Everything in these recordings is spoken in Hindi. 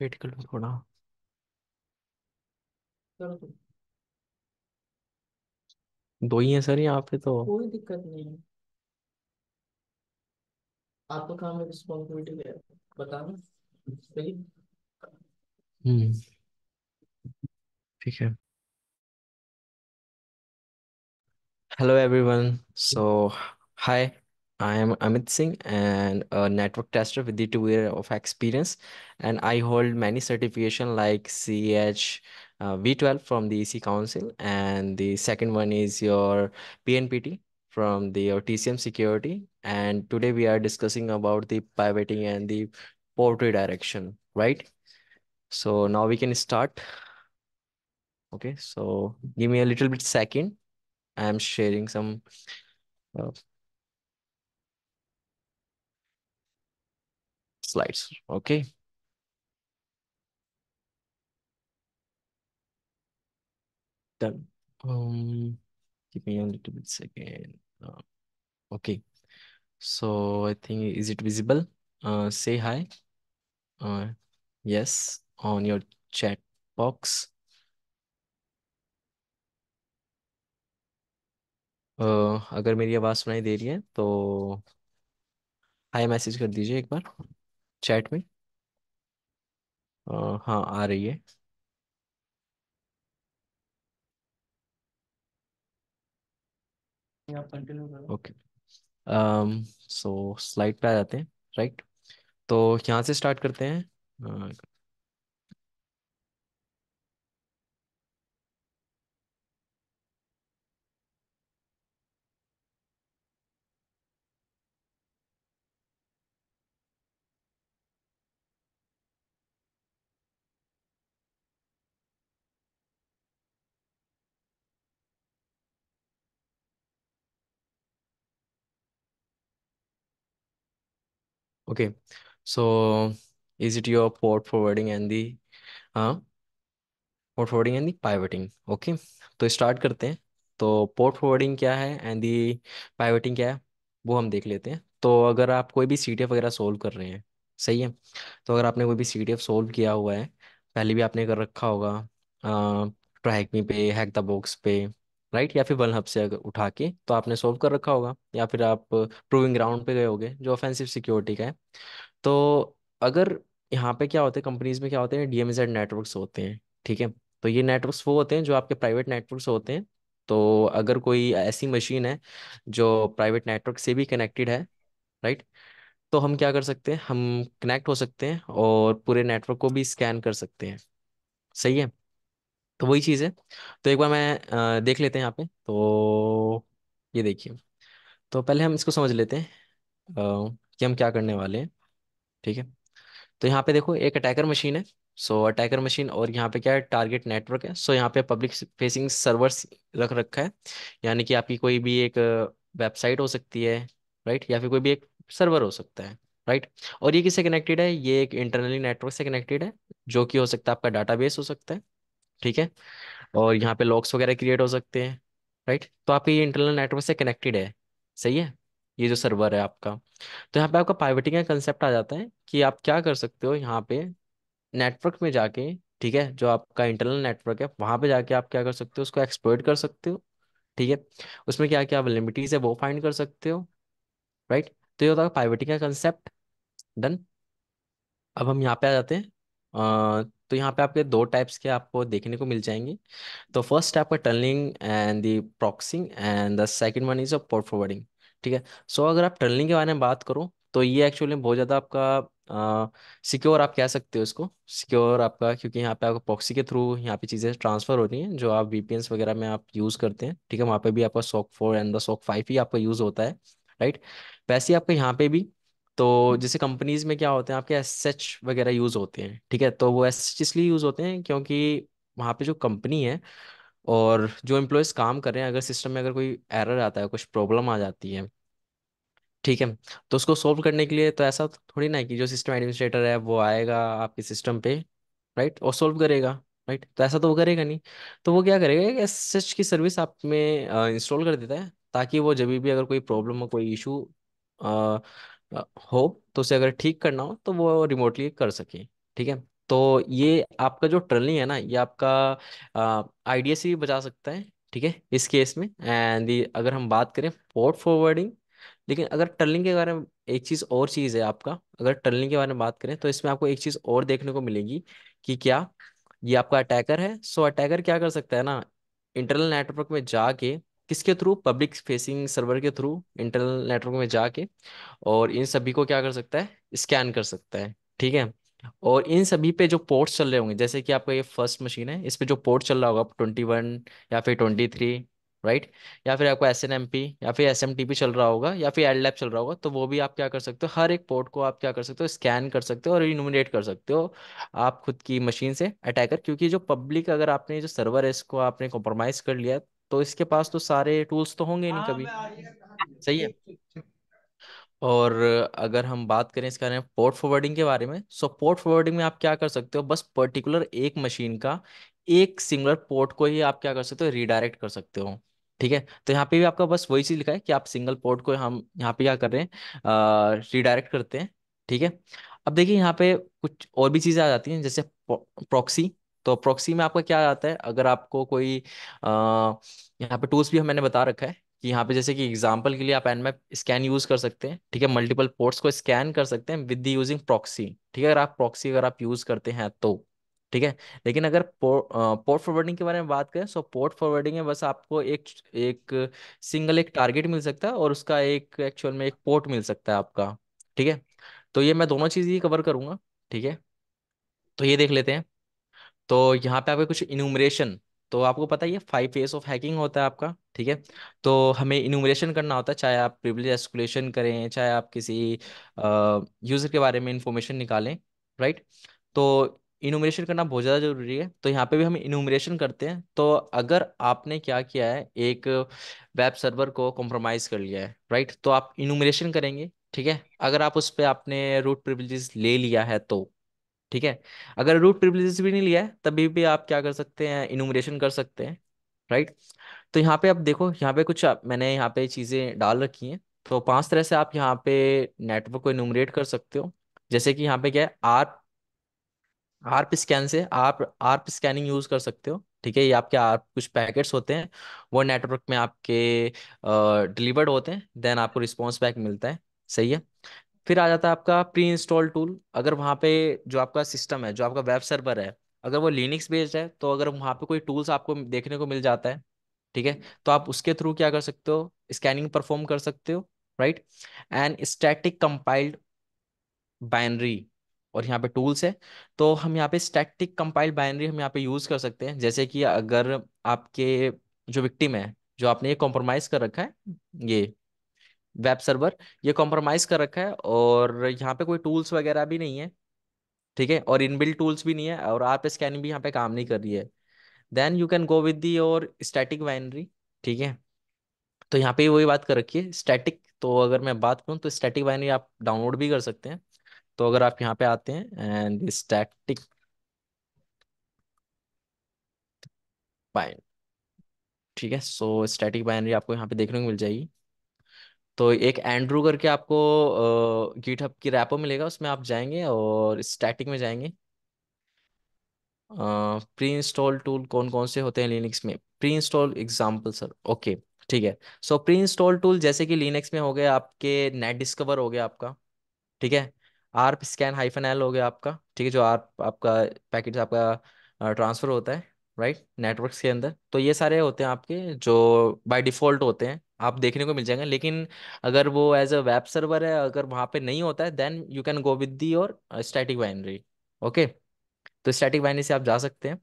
वेट कर लो थोड़ा करो तो। दो ही है सर यहाँ पे तो कोई दिक्कत नहीं है आपका काम है रिस्पॉन्सिबिलिटी है बताना सही हम्म ठीक है hello everyone so hi I am Amit Singh and a network tester with the two year of experience. And I hold many certification like CH uh, V12 from the EC Council. And the second one is your PNPT from the your TCM security. And today we are discussing about the pivoting and the port redirection, right? So now we can start. Okay, so give me a little bit second. I'm sharing some uh, slides. Okay. Done. Um, give me a little bit second. Uh, okay. So I think, is it visible? Uh, say hi. Uh, yes, on your chat box. Uh, अगर मेरी आवाज़ सुनाई दे रही है तो आई मैसेज कर दीजिए एक बार चैट में आ, हाँ आ रही है ओके सो स्लाइड पे आ जाते हैं राइट तो यहाँ से स्टार्ट करते हैं Okay. So is it your port forwarding and the हाँ port forwarding and the pivoting? Okay. तो स्टार्ट करते हैं तो पोर्ट फॉरवर्डिंग क्या है एंड दी पाइवटिंग क्या है वो हम देख लेते हैं तो अगर आप कोई भी सी वगैरह सोल्व कर रहे हैं सही है तो अगर आपने कोई भी सी सोल्व किया हुआ है पहले भी आपने कर रखा होगा ट्राइकमी पे हैक द बॉक्स पे राइट या फिर वन हब से अगर उठा के तो आपने सोल्व कर रखा होगा या फिर आप प्रूविंग ग्राउंड पे गए होगे जो ऑफेंसिव सिक्योरिटी का है तो अगर यहाँ पे क्या होते हैं कंपनीज में क्या होते हैं डीएमजेड नेटवर्क्स होते हैं ठीक है तो ये नेटवर्क्स वो होते हैं जो आपके प्राइवेट नेटवर्क्स होते हैं तो अगर कोई ऐसी मशीन है जो प्राइवेट नेटवर्क से भी कनेक्टेड है राइट तो हम क्या कर सकते हैं हम कनेक्ट हो सकते हैं और पूरे नेटवर्क को भी स्कैन कर सकते हैं सही है तो वही चीज़ है तो एक बार मैं देख लेते हैं यहाँ पे तो ये देखिए तो पहले हम इसको समझ लेते हैं कि हम क्या करने वाले हैं ठीक है तो यहाँ पे देखो एक अटैकर मशीन है सो अटैकर मशीन और यहाँ पे क्या है टारगेट नेटवर्क है सो यहाँ पे पब्लिक फेसिंग सर्वर्स रख रखा है यानी कि आपकी कोई भी एक वेबसाइट हो सकती है राइट या फिर कोई भी एक सर्वर हो सकता है राइट और ये किससे कनेक्टेड है ये एक इंटरनली नेटवर्क से कनेक्टेड है जो कि हो सकता है आपका डाटा हो सकता है ठीक है और यहाँ पे लॉक्स वगैरह क्रिएट हो सकते हैं राइट तो आपके ये इंटरनल नेटवर्क से कनेक्टेड है सही है ये जो सर्वर है आपका तो यहाँ पे आपका प्राइवेटिंग का कंसेप्ट आ जाता है कि आप क्या कर सकते हो यहाँ पे नेटवर्क में जाके ठीक है जो आपका इंटरनल नेटवर्क है वहाँ पे जाके आप क्या कर सकते हो उसको एक्सप्लोर्ट कर सकते हो ठीक है उसमें क्या क्या लिमिटीज है वो फाइंड कर सकते हो राइट तो ये होता है प्राइवेटिंग का कंसेप्ट डन अब हम यहाँ पे आ जाते हैं तो यहाँ पे आपके दो टाइप्स के आपको देखने को मिल जाएंगे तो फर्स्ट आपका tunneling and the proxying and the second one is a port forwarding ठीक है सो अगर आप टर्निंग के बारे में बात करो तो ये एक्चुअली बहुत ज़्यादा आपका सिक्योर आप कह सकते हो इसको सिक्योर आपका क्योंकि यहाँ पे आपका पॉक्सी के थ्रू यहाँ पे चीज़ें ट्रांसफ़र हो रही हैं जो आप वी वगैरह में आप यूज़ करते हैं ठीक है वहाँ पे भी आपका SOCKS four and the SOCKS five ही आपका यूज़ होता है राइट वैसे ही आपका यहाँ पे भी तो जैसे कंपनीज में क्या होते हैं आपके एस एच वगैरह यूज होते हैं ठीक है तो वो एस एच इसलिए यूज होते हैं क्योंकि वहाँ पे जो कंपनी है और जो एम्प्लॉयज़ काम कर रहे हैं अगर सिस्टम में अगर कोई एरर आता है कुछ प्रॉब्लम आ जाती है ठीक है तो उसको सॉल्व करने के लिए तो ऐसा थोड़ी ना है कि जो सिस्टम एडमिनिस्ट्रेटर है वो आएगा आपके सिस्टम पे राइट और सॉल्व करेगा राइट तो ऐसा तो वो करेगा नहीं तो वो क्या करेगा एस एच की सर्विस आप में इंस्टॉल कर देता है ताकि वो जब भी अगर कोई प्रॉब्लम हो कोई इशू हो तो उसे अगर ठीक करना हो तो वो रिमोटली कर सके ठीक है तो ये आपका जो ट्रलिंग है ना ये आपका से भी बचा सकता है ठीक है इस केस में एंड अगर हम बात करें पोर्ट फॉरवर्डिंग लेकिन अगर टर्निंग के बारे में एक चीज़ और चीज़ है आपका अगर टर्लिंग के बारे में बात करें तो इसमें आपको एक चीज़ और देखने को मिलेगी कि क्या ये आपका अटैकर है सो अटैकर क्या कर सकता है ना इंटरनल नेटवर्क में जाके किसके थ्रू पब्लिक फेसिंग सर्वर के थ्रू इंटरनल नेटवर्क में जाके और इन सभी को क्या कर सकता है स्कैन कर सकता है ठीक है और इन सभी पे जो पोर्ट्स चल रहे होंगे जैसे कि आपका ये फर्स्ट मशीन है इस पे जो पोर्ट चल रहा होगा ट्वेंटी वन या फिर ट्वेंटी थ्री राइट या फिर आपका एस एन एम पी या फिर एस एम टी पी चल रहा होगा या फिर एड लैब चल रहा होगा तो वो भी आप क्या कर सकते हो हर एक पोर्ट को आप क्या कर सकते हो स्कैन कर सकते हो और इनोमिनेट कर सकते हो आप खुद की मशीन से अटैकर क्योंकि जो पब्लिक अगर आपने जो सर्वर है इसको आपने कॉम्प्रोमाइज़ कर लिया तो इसके पास तो सारे टूल्स तो होंगे नहीं हाँ, कभी हाँ, सही है और अगर हम बात करें इसके बारे में पोर्ट फॉरवर्डिंग के बारे में सो पोर्ट फॉरवर्डिंग में आप क्या कर सकते हो बस पर्टिकुलर एक मशीन का एक सिंगुलर पोर्ट को ही आप क्या कर सकते हो रिडायरेक्ट कर सकते हो ठीक है तो यहाँ पे भी आपका बस वही चीज लिखा है कि आप सिंगल पोर्ट को हम यहाँ पे क्या कर रहे हैं रिडायरेक्ट करते हैं ठीक है अब देखिए यहाँ पे कुछ और भी चीज़ें आ जाती हैं जैसे प्रॉक्सी तो अप्रोक्सी में आपका क्या आता है अगर आपको कोई अः यहाँ पे टूल्स भी मैंने बता रखा है कि यहाँ पे जैसे कि एग्जांपल के लिए आप एनमैप स्कैन यूज कर सकते हैं ठीक है मल्टीपल पोर्ट्स को स्कैन कर सकते हैं विद यूजिंग प्रॉक्सी ठीक है अगर आप प्रॉक्सी अगर आप यूज करते हैं तो ठीक है लेकिन अगर पोर्ट फॉरवर्डिंग के बारे में बात करें सो पोर्ट फॉरवर्डिंग में बस आपको एक एक सिंगल एक टारगेट मिल सकता है और उसका एक एक्चुअल में एक पोर्ट मिल सकता है आपका ठीक है तो ये मैं दोनों चीज़ ही कवर करूंगा ठीक है तो ये देख लेते हैं तो यहाँ पे आपका कुछ इनुमरेशन तो आपको पता ही है फाइव फेज ऑफ हैकिंग होता है आपका ठीक है तो हमें इनुमरेशन करना होता है चाहे आप प्रिविलेज एस्कुलेशन करें चाहे आप किसी यूज़र के बारे में इंफॉर्मेशन निकालें राइट तो इनुमरेशन करना बहुत ज़्यादा ज़रूरी है तो यहाँ पे भी हम इनुमरेशन करते हैं तो अगर आपने क्या किया है एक वेब सर्वर को कॉम्प्रोमाइज़ कर लिया है राइट तो आप इनुमरेशन करेंगे ठीक है अगर आप उस पर आपने रूट प्रिविलेज ले लिया है तो ठीक है अगर रूट प्रिविलेज भी नहीं लिया है तभी भी आप क्या कर सकते हैं इनुमरेशन कर सकते हैं राइट तो यहाँ पे आप देखो यहाँ पे कुछ मैंने यहाँ पे चीज़ें डाल रखी हैं तो पांच तरह से आप यहाँ पे नेटवर्क को इनोमरेट कर सकते हो जैसे कि यहाँ पे क्या है आर आर्प स्कैन से आप आर्प स्कैनिंग यूज कर सकते हो ठीक है ये आपके आर्प कुछ पैकेट्स होते हैं वो नेटवर्क में आपके डिलीवर्ड होते हैं देन आपको रिस्पॉन्स बैक मिलता है सही है फिर आ जाता है आपका प्री इंस्टॉल टूल अगर वहाँ पे जो आपका सिस्टम है जो आपका वेब सर्वर है अगर वो लिनिक्स बेस्ड है तो अगर वहाँ पे कोई टूल्स आपको देखने को मिल जाता है ठीक है तो आप उसके थ्रू क्या कर सकते हो स्कैनिंग परफॉर्म कर सकते हो right and static compiled binary और यहाँ पे टूल्स है तो हम यहाँ पे स्टैटिक कंपाइल्ड बाइनरी हम यहाँ पे यूज़ कर सकते हैं जैसे कि अगर आपके जो विक्टिम है जो आपने ये कॉम्प्रोमाइज़ कर रखा है ये वेब सर्वर ये कॉम्प्रोमाइज कर रखा है और यहाँ पे कोई टूल्स वगैरह भी नहीं है ठीक है और इनबिल्ट टूल्स भी नहीं है और आप स्कैनिंग भी यहाँ पे काम नहीं कर रही है then you can go with the और स्टैटिक वाइनरी ठीक है तो यहाँ पे वही बात कर रखी है स्टैटिक तो अगर मैं बात करूँ तो स्टैटिक वाइनरी आप डाउनलोड भी कर सकते हैं तो अगर आप यहाँ पे आते हैं एंड स्टैटिक ठीक है सो स्टैटिक बाइनरी आपको यहाँ पे देखने को मिल जाएगी तो एक एंड्रू करके आपको गिटहब की रैपो मिलेगा उसमें आप जाएंगे और स्टैटिक में जाएंगे प्री इंस्टॉल टूल कौन कौन से होते हैं लिनक्स में pre install example sir okay ठीक है सो प्री इंस्टॉल टूल जैसे कि लिनक्स में हो गया आपके नेट डिस्कवर हो गया आपका ठीक है आर्प स्कैन हाइफन एल हो गया आपका ठीक है जो आर्प आपका पैकेट आपका ट्रांसफर होता है राइट नेटवर्क के अंदर तो ये सारे होते हैं आपके जो बाय डिफॉल्ट होते हैं आप देखने को मिल जाएंगे लेकिन अगर वो एज अ वेब सर्वर है अगर वहाँ पे नहीं होता है then you can go with the और स्टैटिक बाइनरी ओके तो स्टैटिक बाइनरी से आप जा सकते हैं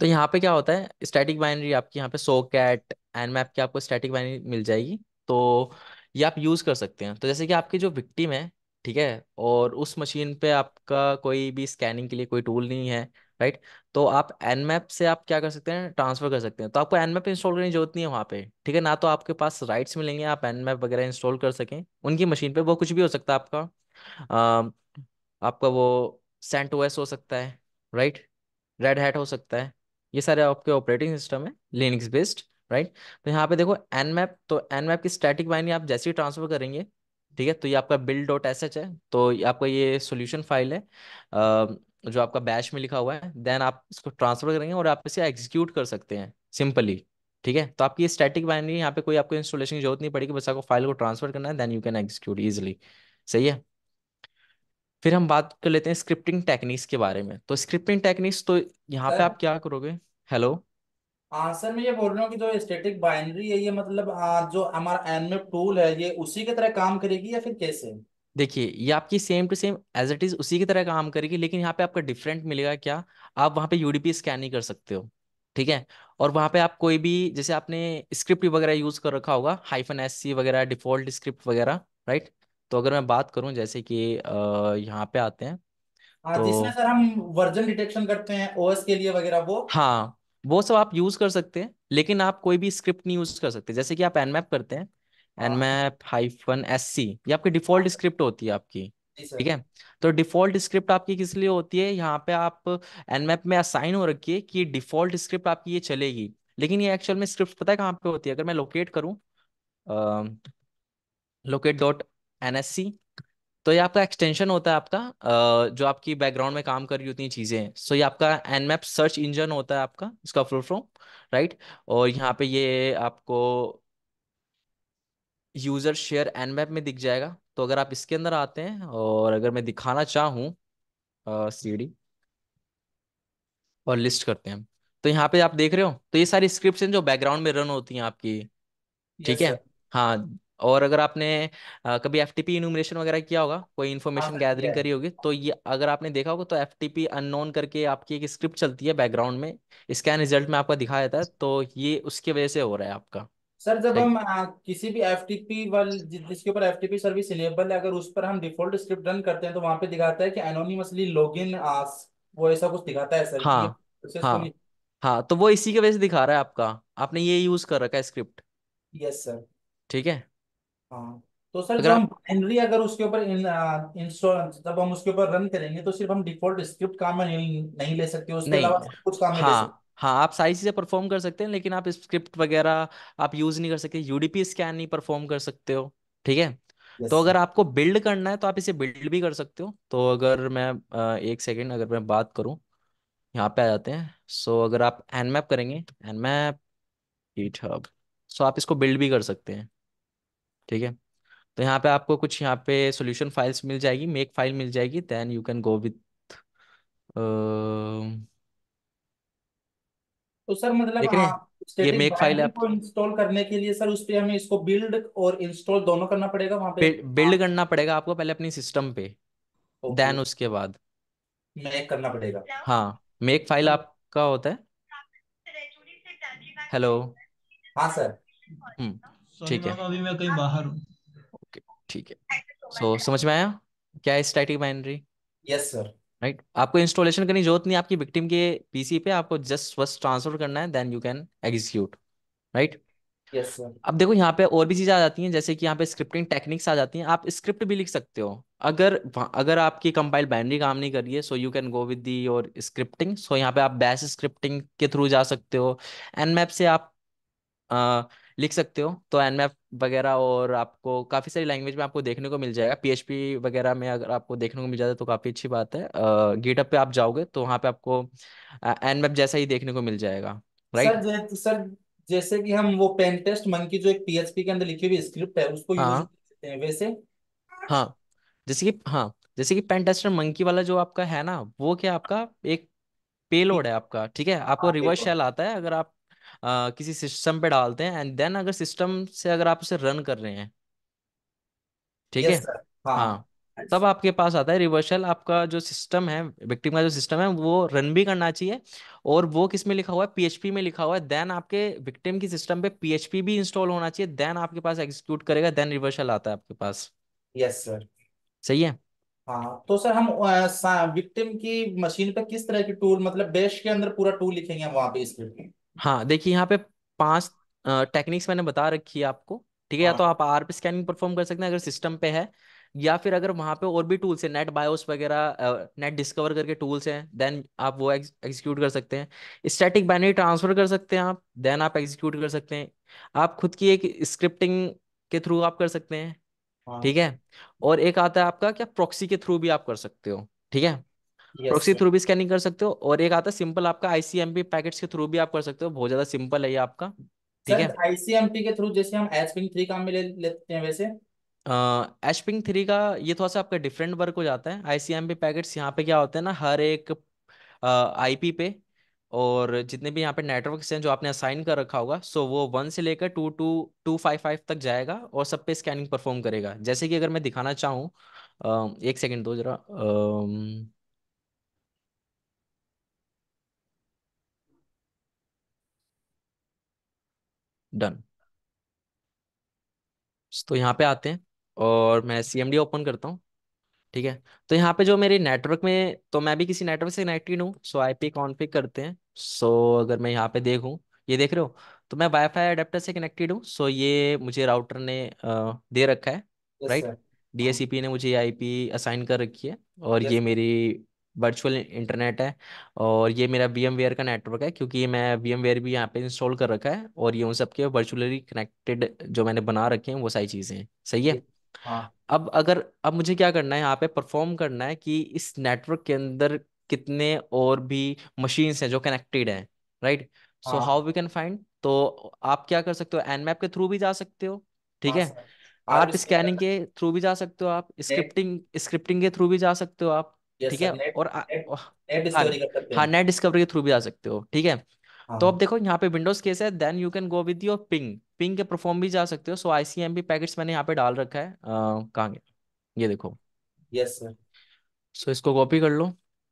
तो यहाँ पे क्या होता है स्टैटिक बाइनरी आपकी यहाँ पे सो कैट एन मैप की आपको स्टैटिक बाइनरी मिल जाएगी तो ये आप यूज़ कर सकते हैं तो जैसे कि आपकी जो विक्टिम है ठीक है और उस मशीन पे आपका कोई भी स्कैनिंग के लिए कोई टूल नहीं है राइट तो आप एनमैप से आप क्या कर सकते हैं ट्रांसफर कर सकते हैं तो आपको एनमैप इंस्टॉल करने की जरूरत नहीं है वहाँ पे ठीक है ना तो आपके पास राइट्स मिलेंगे आप एनमैप वगैरह इंस्टॉल कर सकें उनकी मशीन पे वो कुछ भी हो सकता है आपका आ, आपका वो सेंट ओएस हो सकता है राइट रेड हैट हो सकता है ये सारे आपके ऑपरेटिंग सिस्टम है लिनिक्स बेस्ड राइट तो यहाँ पे देखो एनमैप तो एनमैप की स्टैटिक वाइनिंग आप जैसे ही ट्रांसफर करेंगे ठीक है तो ये आपका बिल्ड डॉट एस एच है तो आपका ये सोल्यूशन फाइल है जो आपका बैच में लिखा हुआ है देन आप इसको ट्रांसफर करेंगे और आप इसे एग्जीक्यूट कर सकते हैं सिंपली ठीक है तो आपकी ये स्टैटिक बाइनरी यहाँ पे कोई आपको इंस्टॉलेशन की जरूरत नहीं पड़ेगी बस आपको फाइल को ट्रांसफर करना है then you can execute easily सही है फिर हम बात कर लेते हैं स्क्रिप्टिंग टेक्निक्स के बारे में तो स्क्रिप्टिंग टेक्निक्स तो यहाँ पे आप क्या करोगे हेलो हाँ सर मैं ये बोल रहा हूँ कि जो स्टैटिक बाइनरी है ये मतलब जो हमारा एनमेप टूल है ये उसी की तरह काम करेगी या फिर कैसे देखिए ये आपकी same to same as it is उसी की तरह काम करेगी लेकिन यहाँ पे आपका डिफरेंट मिलेगा क्या आप वहाँ पे यूडीपी स्कैन नहीं कर सकते हो ठीक है और वहाँ पे आप कोई भी जैसे आपने स्क्रिप्ट वगैरह यूज कर रखा होगा हाइफन एस सी वगैरह डिफॉल्ट स्क्रिप्ट वगैरह राइट तो अगर मैं बात करूँ जैसे कि यहाँ पे आते हैं हाँ, तो सर हम वर्जन डिटेक्शन करते हैं ओएस के लिए वगैरह वो हाँ वो सब आप यूज कर सकते हैं लेकिन आप कोई भी स्क्रिप्ट नहीं यूज कर सकते जैसे कि आप एनमैप करते हैं एंड हाँ। मैप हाइफन एस सी ये आपकी डिफॉल्ट हाँ। स्क्रिप्ट होती है आपकी ठीक है तो डिफॉल्ट स्क्रिप्ट आपकी किस लिए होती है यहाँ पे आप एनमैप में असाइन हो रखी है कि डिफॉल्ट स्क्रिप्ट आपकी ये चलेगी लेकिन ये एक्चुअल में स्क्रिप्ट पता है कहाँ पे होती है अगर मैं लोकेट करूँ locate dot N S C तो ये आपका एक्सटेंशन होता है आपका uh, जो आपकी बैकग्राउंड में काम कर रही होती हैं चीज़ें सो ये आपका एनमैप सर्च इंजन होता है आपका इसका फुल फॉर्म राइट और यहाँ पे ये आपको यूजर शेयर एन मैप में दिख जाएगा तो अगर आप इसके अंदर आते हैं और अगर मैं दिखाना चाहूँ डी और लिस्ट करते हैं तो यहाँ पे आप देख रहे हो तो ये सारी स्क्रिप्ट जो बैकग्राउंड में रन होती हैं आपकी ठीक yes, है हाँ और अगर आपने आ, कभी एफ टी पी वगैरह किया होगा कोई इन्फॉर्मेशन गैदरिंग हाँ, करी होगी तो ये अगर आपने देखा होगा तो एफ टी पी अनोन करके आपकी एक स्क्रिप्ट चलती है बैकग्राउंड में स्कैन रिजल्ट में आपका दिखाया जाता है तो ये उसके वजह से हो रहा है आपका सर जब हम आ, किसी भी एफ टीपी वाल जिसके ऊपर एफ टीपी सर्विस इनेबल है अगर उस पर हम डिफॉल्ट स्क्रिप्ट रन करते हैं तो वहां पे दिखाता है कि एनोनिमसली लॉगिन वो ऐसा कुछ दिखाता है सर हाँ हाँ हाँ तो वो इसी के वजह से दिखा रहा है आपका आपने ये यूज कर रखा है स्क्रिप्ट यस सर ठीक है हाँ तो सर अगर जब हम बाइनरी अगर उसके ऊपर इंस्टॉल जब हम उसके ऊपर रन करेंगे तो सिर्फ हम डिफॉल्ट स्क्रिप्ट काम में नहीं, ले सकते उसके अलावा कुछ काम में ले हाँ। सकते हाँ आप सारी चीज़ें परफॉर्म कर सकते हैं लेकिन आप स्क्रिप्ट वगैरह आप यूज़ नहीं कर सकते यूडीपी स्कैन नहीं परफॉर्म कर सकते हो ठीक है तो अगर आपको बिल्ड करना है तो आप इसे बिल्ड भी कर सकते हो तो अगर मैं एक सेकेंड अगर मैं बात करूँ यहाँ पे आ जाते हैं सो अगर आप मैप करेंगे एनमैप हब सो आप इसको बिल्ड भी कर सकते हैं ठीक है तो यहाँ पे आपको कुछ यहाँ पे सोल्यूशन फाइल्स मिल जाएगी मेक फाइल मिल जाएगी then you can go with sir मतलब हाँ, ये मेक फाइल है इंस्टॉल करने के लिए सर उस पर हमें इसको बिल्ड और इंस्टॉल दोनों करना पड़ेगा वहां पे बिल्ड करना पड़ेगा आपको पहले अपनी सिस्टम पे देन उसके बाद मेक करना पड़ेगा हाँ मेक फाइल आपका होता है हेलो हाँ सर हम्म, ठीक है अभी मैं कहीं बाहर हूँ ओके ठीक है सो समझ में आया क्या है static binary yes sir right right? आपको इंस्टॉलेशन करनी जरूरत नहीं आपकी विक्टिम के पीसी पे आपको जस्ट बस ट्रांसफर करना है then you can execute right yes sir अब देखो यहाँ पे और भी चीज़ें आ जाती हैं जैसे कि यहाँ पे स्क्रिप्टिंग टेक्निक्स आ जाती हैं आप स्क्रिप्ट भी लिख सकते हो अगर अगर आपकी कंपाइल बाइनरी काम नहीं कर रही है so you can go with the your scripting so यहाँ पे आप बैस स्क्रिप्टिंग के थ्रू जा सकते हो एनमैप से आप लिख सकते हो तो एनमैप वगैरह और आपको काफ़ी सारी लैंग्वेज में आपको देखने को मिल जाएगा पी वगैरह में अगर आपको देखने को मिल जाता है तो काफ़ी अच्छी बात है गेटअप पे आप जाओगे तो वहाँ पे आपको एनमैप जैसा ही देखने को मिल जाएगा राइट सर सर जैसे कि हम वो पेन टेस्ट मन की जो एक पीएचपी के अंदर लिखी हुई स्क्रिप्ट है उसको हाँ यूज हैं वैसे हाँ जैसे कि हाँ जैसे कि पेन टेस्टर मंकी वाला जो आपका है ना वो क्या आपका एक पेलोड है आपका ठीक है आपको रिवर्स हाँ, शेल आता है अगर आप आ, किसी सिस्टम पे डालते हैं एंड देन अगर सिस्टम से अगर आप उसे रन कर रहे हैं ठीक है हाँ।, हाँ, तब आपके पास आता है रिवर्सल आपका जो सिस्टम है विक्टिम का जो सिस्टम है वो रन भी करना चाहिए और वो किस में लिखा हुआ है पीएचपी में लिखा हुआ है देन आपके विक्टिम की सिस्टम पे पीएचपी भी इंस्टॉल होना चाहिए देन आपके पास एग्जीक्यूट करेगा देन रिवर्सल आता है आपके पास यस सर सही है हाँ तो सर हम विक्टिम की मशीन पे किस तरह की टूल मतलब बेस्ट के अंदर पूरा टूल लिखेंगे वहां पे स्क्रिप्ट में हाँ देखिए यहाँ पे पांच टेक्निक्स मैंने बता रखी है आपको ठीक है या हाँ। तो आप आर पे स्कैनिंग परफॉर्म कर सकते हैं अगर सिस्टम पे है या फिर अगर वहाँ पे और भी टूल्स हैं नेट बायोस वगैरह नेट डिस्कवर करके टूल्स हैं देन आप वो एग्जीक्यूट कर सकते हैं स्टैटिक बाइनरी ट्रांसफर कर सकते हैं आप देन आप एग्जीक्यूट कर सकते हैं आप खुद की एक स्क्रिप्टिंग के थ्रू आप कर सकते हैं हाँ ठीक है और एक आता है आपका क्या प्रॉक्सी के थ्रू भी आप कर सकते हो ठीक है प्रोक्सी थ्रू भी स्कैनिंग कर सकते हो और एक आता है सिंपल आपका आईसीएमपी पैकेट्स के थ्रू भी आप कर सकते हो बहुत ज्यादा सिंपल है ये आपका ठीक है आईसीएमपी के थ्रू जैसे हम एचपिंग थ्री काम में ले लेते हैं वैसे एचपिंग थ्री का ये थोड़ा सा आपका डिफरेंट वर्क हो जाता है आईसीएमपी पैकेट्स यहाँ पे क्या होते हैं ना हर एक आईपी पे और जितने भी यहाँ पे नेटवर्क हैं जो आपने असाइन कर रखा होगा सो वो वन से लेकर two two two five five तक जाएगा और सब पे स्कैनिंग परफॉर्म करेगा जैसे कि अगर मैं दिखाना चाहूँ एक सेकेंड दो जरा डन तो यहाँ पे आते हैं और मैं सी ओपन करता हूँ ठीक है तो यहाँ पे जो मेरे नेटवर्क में तो मैं भी किसी नेटवर्क से कनेक्टेड हूँ सो आई पी कॉन्फिग करते हैं सो अगर मैं यहाँ पे देखूँ ये देख रहे हो तो मैं वाईफाई अडेप्टर से कनेक्टेड हूँ सो ये मुझे राउटर ने आ, दे रखा है राइट yes, डीएससीपी ने मुझे आईपी असाइन कर रखी है और yes, ये मेरी वर्चुअल इंटरनेट है और ये मेरा वी एम वेयर का नेटवर्क है क्योंकि मैं वी एम वेयर भी यहाँ पे इंस्टॉल कर रखा है और ये उन सब के वर्चुअली कनेक्टेड जो मैंने बना रखे हैं वो सारी चीज़ें हैं सही है हाँ अब अगर अब मुझे क्या करना है यहाँ पे परफॉर्म करना है कि इस नेटवर्क के अंदर कितने और भी मशीन्स हैं जो कनेक्टेड हैं right so how we can find तो आप क्या कर सकते हो एन मैप के थ्रू भी जा सकते हो ठीक हाँ है आप स्कैनिंग के थ्रू भी जा सकते हो आप स्क्रिप्टिंग स्क्रिप्टिंग के थ्रू भी जा सकते हो आप हाँ हाँ, ठीक है और हाँ नेट तो हाँ। डिस्कवरी के थ्रू भी जा सकते हो ठीक है तो अब देखो यहाँ पे विंडोज केस है then you can go with your ping ping के परफॉर्म भी जा सकते हो सो आईसीएमपी पैकेट्स मैंने यहाँ पे डाल रखा है कहाँ गया ये देखो यस सर सो इसको कॉपी कर लो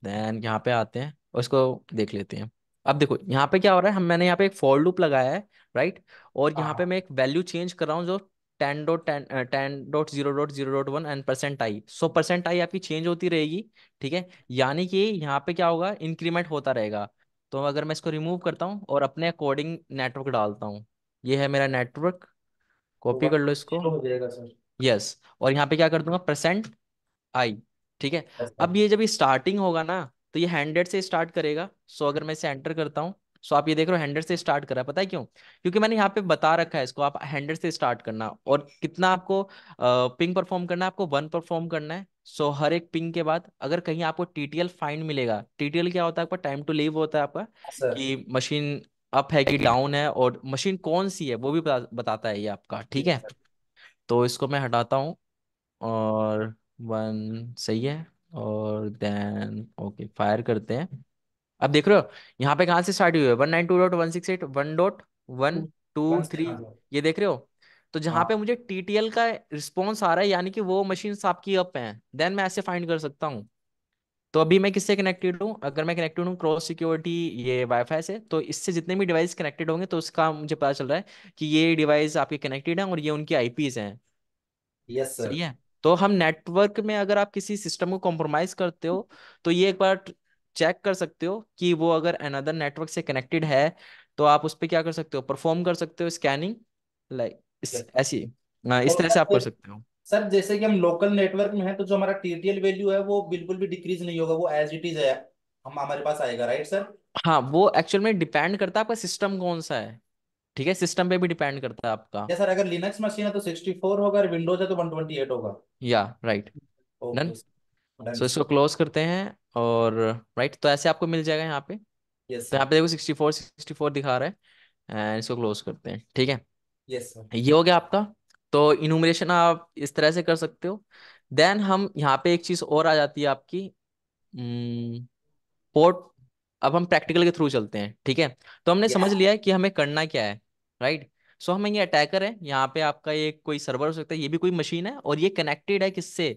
देन यहाँ पे आते हैं और इसको देख लेते हैं अब देखो यहाँ पे क्या हो रहा है हम मैंने यहाँ पे एक फॉर लूप लगाया है राइट और यहाँ पे मैं एक वैल्यू चेंज कर रहा हूँ जो ten dot ten ten dot zero dot zero dot one and percent I so percent I आपकी चेंज होती रहेगी ठीक है यानी कि यहाँ पे क्या होगा इंक्रीमेंट होता रहेगा तो अगर मैं इसको रिमूव करता हूँ और अपने अकॉर्डिंग नेटवर्क डालता हूँ ये है मेरा नेटवर्क कॉपी कर लो तो इसको यस yes. यस और यहाँ पे क्या कर दूंगा परसेंट आई ठीक है अब ये जब ये स्टार्टिंग होगा ना तो ये हंड्रेड से स्टार्ट करेगा सो अगर मैं इसे एंटर करता हूँ सो आप ये देख रहे हो हैंड्रेड से स्टार्ट करा पता है क्यों क्योंकि मैंने यहाँ पे बता रखा है इसको आप हैंड्रेड से स्टार्ट करना और कितना आपको पिंग परफॉर्म करना है आपको वन परफॉर्म करना है सो so, हर एक पिंग के बाद अगर कहीं आपको टीटीएल फाइंड मिलेगा टीटीएल क्या होता है आपका टाइम टू लीव होता है आपका हाँ, कि मशीन अप है कि डाउन है और मशीन कौन सी है वो भी बताता है ये आपका ठीक है तो इसको मैं हटाता हूँ और वन सही है और देन ओके फायर करते हैं अब देख रहे हो यहाँ पे कहाँ से स्टार्ट हुई one nine two dot one six eight one dot one two three ये देख रहे हो तो जहाँ हाँ। पे मुझे टीटीएल का रिस्पॉन्स आ रहा है यानी कि वो मशीन आपकी अप है देन मैं ऐसे फाइंड कर सकता हूँ तो अभी मैं किससे कनेक्टेड हूँ अगर मैं कनेक्टेड हूँ क्रॉस सिक्योरिटी ये वाईफाई से तो इससे जितने भी डिवाइस कनेक्टेड होंगे तो उसका मुझे पता चल रहा है कि ये डिवाइस आपके कनेक्टेड हैं और ये उनकी आईपीज हैं यस सर सही है तो हम नेटवर्क में अगर आप किसी सिस्टम को कॉम्प्रोमाइज करते हो तो ये एक बार चेक कर सकते हो कि वो अगर अनदर नेटवर्क से कनेक्टेड है तो आप उस पर क्या कर सकते हो परफॉर्म कर सकते हो स्कैनिंग लाइक ऐसी हाँ, इस तरह से आप कर सकते हो सर जैसे कि हम लोकल नेटवर्क में हैं तो जो हमारा टीटीएल वैल्यू है वो बिल्कुल भी डिक्रीज नहीं होगा वो एज इट इज है हम हमारे पास आएगा राइट सर हाँ वो एक्चुअल में डिपेंड करता है आपका सिस्टम कौन सा है ठीक है सिस्टम पे भी डिपेंड करता है आपका या सर अगर लिनक्स मशीन है तो 64 होगा और विंडोज है तो 128 होगा या राइट डन सो इसको क्लोज करते हैं और राइट तो ऐसे आपको मिल जाएगा यहाँ पे यस तो यहाँ पे देखो सिक्सटी फोर सिक्सटी फोर दिखा रहा है एंड इसको क्लोज करते हैं ठीक है यस सर ये हो गया आपका तो इनुमरेशन आप इस तरह से कर सकते हो देन हम यहाँ पे एक चीज और आ जाती है आपकी पोर्ट hmm, अब हम प्रैक्टिकल के थ्रू चलते हैं ठीक है तो हमने समझ लिया है कि हमें करना क्या है राइट सो हमें ये अटैकर है यहाँ पे आपका ये कोई सर्वर हो सकता है ये भी कोई मशीन है और ये कनेक्टेड है किससे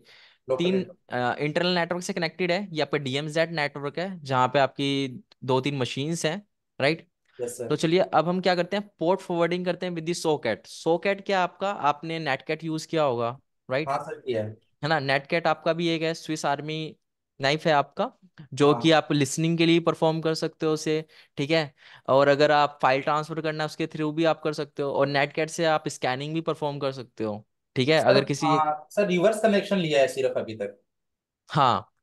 तीन इंटरनल नेटवर्क से कनेक्टेड है ये आपका डीएमजेड नेटवर्क है जहां पे आपकी दो तीन मशीन है राइट तो चलिए अब हम क्या करते हैं पोर्ट फॉरवर्डिंग करते हैं विद सोकेट सोकेट क्या आपका आपने नेटकेट यूज किया होगा हाँ, राइट है ना नेटकेट आपका भी एक है स्विस आर्मी नाइफ है आपका जो हाँ। कि आप लिसनिंग के लिए परफॉर्म कर सकते हो उसे ठीक है और अगर आप फाइल ट्रांसफर करना है उसके थ्रू भी आप कर सकते हो और नेटकेट से आप स्कैनिंग भी परफॉर्म कर सकते हो ठीक है अगर किसी हाँ, सर रिवर्स कनेक्शन लिया है सिर्फ अभी तक हाँ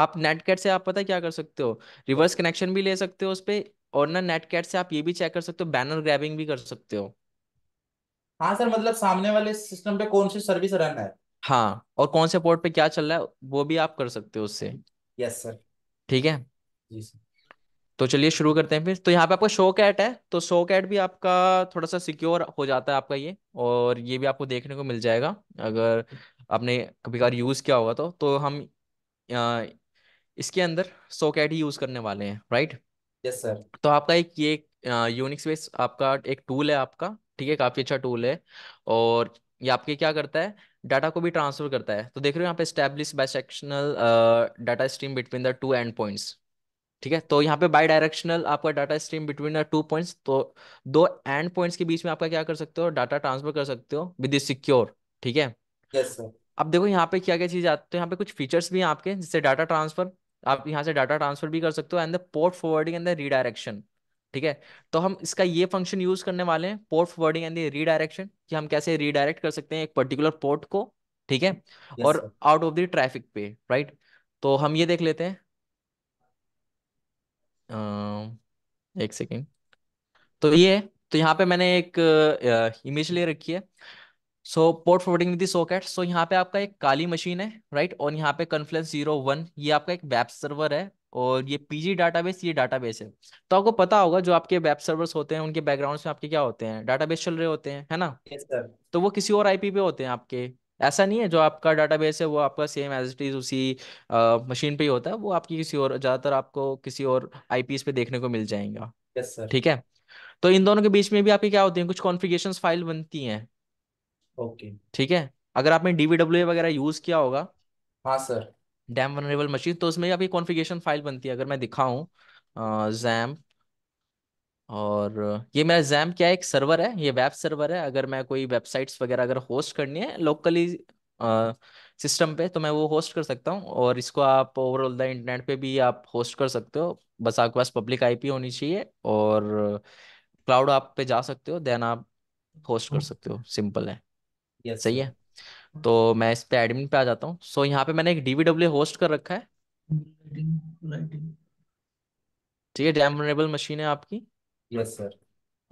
आप नेटकैट से आप पता है क्या कर सकते हो रिवर्स कनेक्शन भी ले सकते हो उस पर और ना नेटकैट से आप ये भी चेक कर सकते हो बैनर ग्रैबिंग भी कर सकते हो हाँ सर मतलब सामने वाले सिस्टम पे कौन सी सर्विस रन है हाँ और कौन से पोर्ट पे क्या चल रहा है वो भी आप कर सकते हो उससे यस सर ठीक है जी सर तो चलिए शुरू करते हैं फिर तो यहाँ पे आपका शो कैट है तो शो कैट भी आपका थोड़ा सा सिक्योर हो जाता है आपका ये और ये भी आपको देखने को मिल जाएगा अगर आपने कभी कभार यूज़ किया होगा तो तो हम आ, इसके अंदर शो कैट ही यूज़ करने वाले हैं राइट यस सर तो आपका एक ये यूनिक्स वेस आपका एक टूल है आपका ठीक है काफ़ी अच्छा टूल है और ये आपके क्या करता है डाटा को भी ट्रांसफर करता है तो देख रहे हो यहाँ पे establish bi directional data stream between the two end points ठीक है तो यहाँ पे बाई डायरेक्शनल आपका data stream between two points तो दो एंड पॉइंट्स के बीच में आपका क्या कर सकते हो डाटा ट्रांसफर कर सकते हो विद सिक्योर ठीक है yes, अब देखो यहाँ पे क्या क्या चीज आती है तो यहाँ पे कुछ फीचर्स भी हैं आपके जिससे डाटा ट्रांसफर आप यहाँ से डाटा ट्रांसफर भी कर सकते हो and the port forwarding and the redirection ठीक है तो हम इसका ये फंक्शन यूज करने वाले हैं port forwarding and the redirection कि हम कैसे रीडायरेक्ट कर सकते हैं एक पर्टिकुलर पोर्ट को ठीक है yes, और आउट ऑफ द ट्रैफिक पे राइट तो हम ये देख लेते हैं एक सेकेंड तो ये तो यहाँ पे मैंने एक इमेज ले रखी है so port forwarding with socket so यहाँ पे आपका एक काली मशीन है राइट और यहाँ पे कन्फ्लेंस जीरो वन ये आपका एक वेब सर्वर है और ये पीजी डाटाबेस ये डाटाबेस है तो आपको पता होगा जो आपके वेब सर्वर्स होते हैं उनके बैकग्राउंड में आपके क्या होते हैं डाटाबेस चल रहे होते हैं है ना yes, तो वो किसी और आईपी पे होते हैं आपके ऐसा नहीं है जो आपका डाटाबेस है वो आपका सेम एज इट इज उसी मशीन पे ही होता है वो आपकी किसी और ज़्यादातर आपको किसी और आईपीएस पे देखने को मिल जाएगा यस सर ठीक है तो इन दोनों के बीच में भी आपकी क्या होती है कुछ कॉन्फ़िगरेशंस फाइल बनती हैं ओके ठीक है अगर आपने डीवीडब्ल्यू वगैरह यूज़ किया होगा हाँ सर डैम वनरेबल मशीन तो उसमें आपकी कॉन्फ़िगरेशन फाइल बनती है अगर मैं दिखाऊं जैम्प और ये मेरा जैम क्या है एक सर्वर है ये वेब सर्वर है अगर मैं कोई वेबसाइट्स वगैरह अगर होस्ट करनी है लोकली सिस्टम पे तो मैं वो होस्ट कर सकता हूँ और इसको आप ओवरऑल द इंटरनेट पे भी आप होस्ट कर सकते हो बस आपके पास पब्लिक आईपी होनी चाहिए और क्लाउड आप पे जा सकते हो देन आप होस्ट कर सकते हो सिंपल है yes. सही है तो मैं इस पे एडमिन पे आ जाता हूँ सो so, यहाँ पे मैंने एक डीवीडब्ल्यू होस्ट कर रखा है ठीक है डैमरेबल मशीन है आपकी यस सर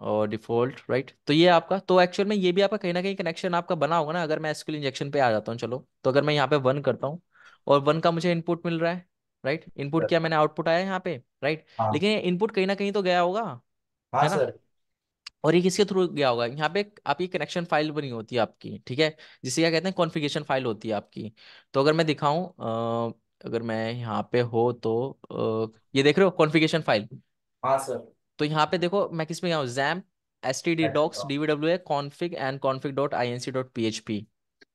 और डिफॉल्ट राइट तो ये आपका तो एक्चुअल में ये भी आपका कहीं ना कहीं कनेक्शन आपका बना होगा ना अगर मैं एसक्यूल इंजेक्शन पे आ जाता हूँ चलो तो अगर मैं यहाँ पे वन करता हूँ और वन का मुझे इनपुट मिल रहा है राइट इनपुट किया मैंने आउटपुट आया यहाँ पे राइट हाँ लेकिन इनपुट कहीं ना कहीं तो गया होगा हाँ है ना सर और ये किसके थ्रू गया होगा यहाँ पे आपकी कनेक्शन फाइल बनी होती है आपकी ठीक है जिसे क्या कहते हैं कॉन्फ़िगरेशन फाइल होती है आपकी तो अगर मैं दिखाऊं अगर मैं यहाँ पे हो तो आ, ये देख रहे हो कॉन्फ़िगरेशन फाइल हाँ सर तो यहाँ पे देखो मैं किस में गया जैम S T D docs DVW है config and config dot I N C dot P H P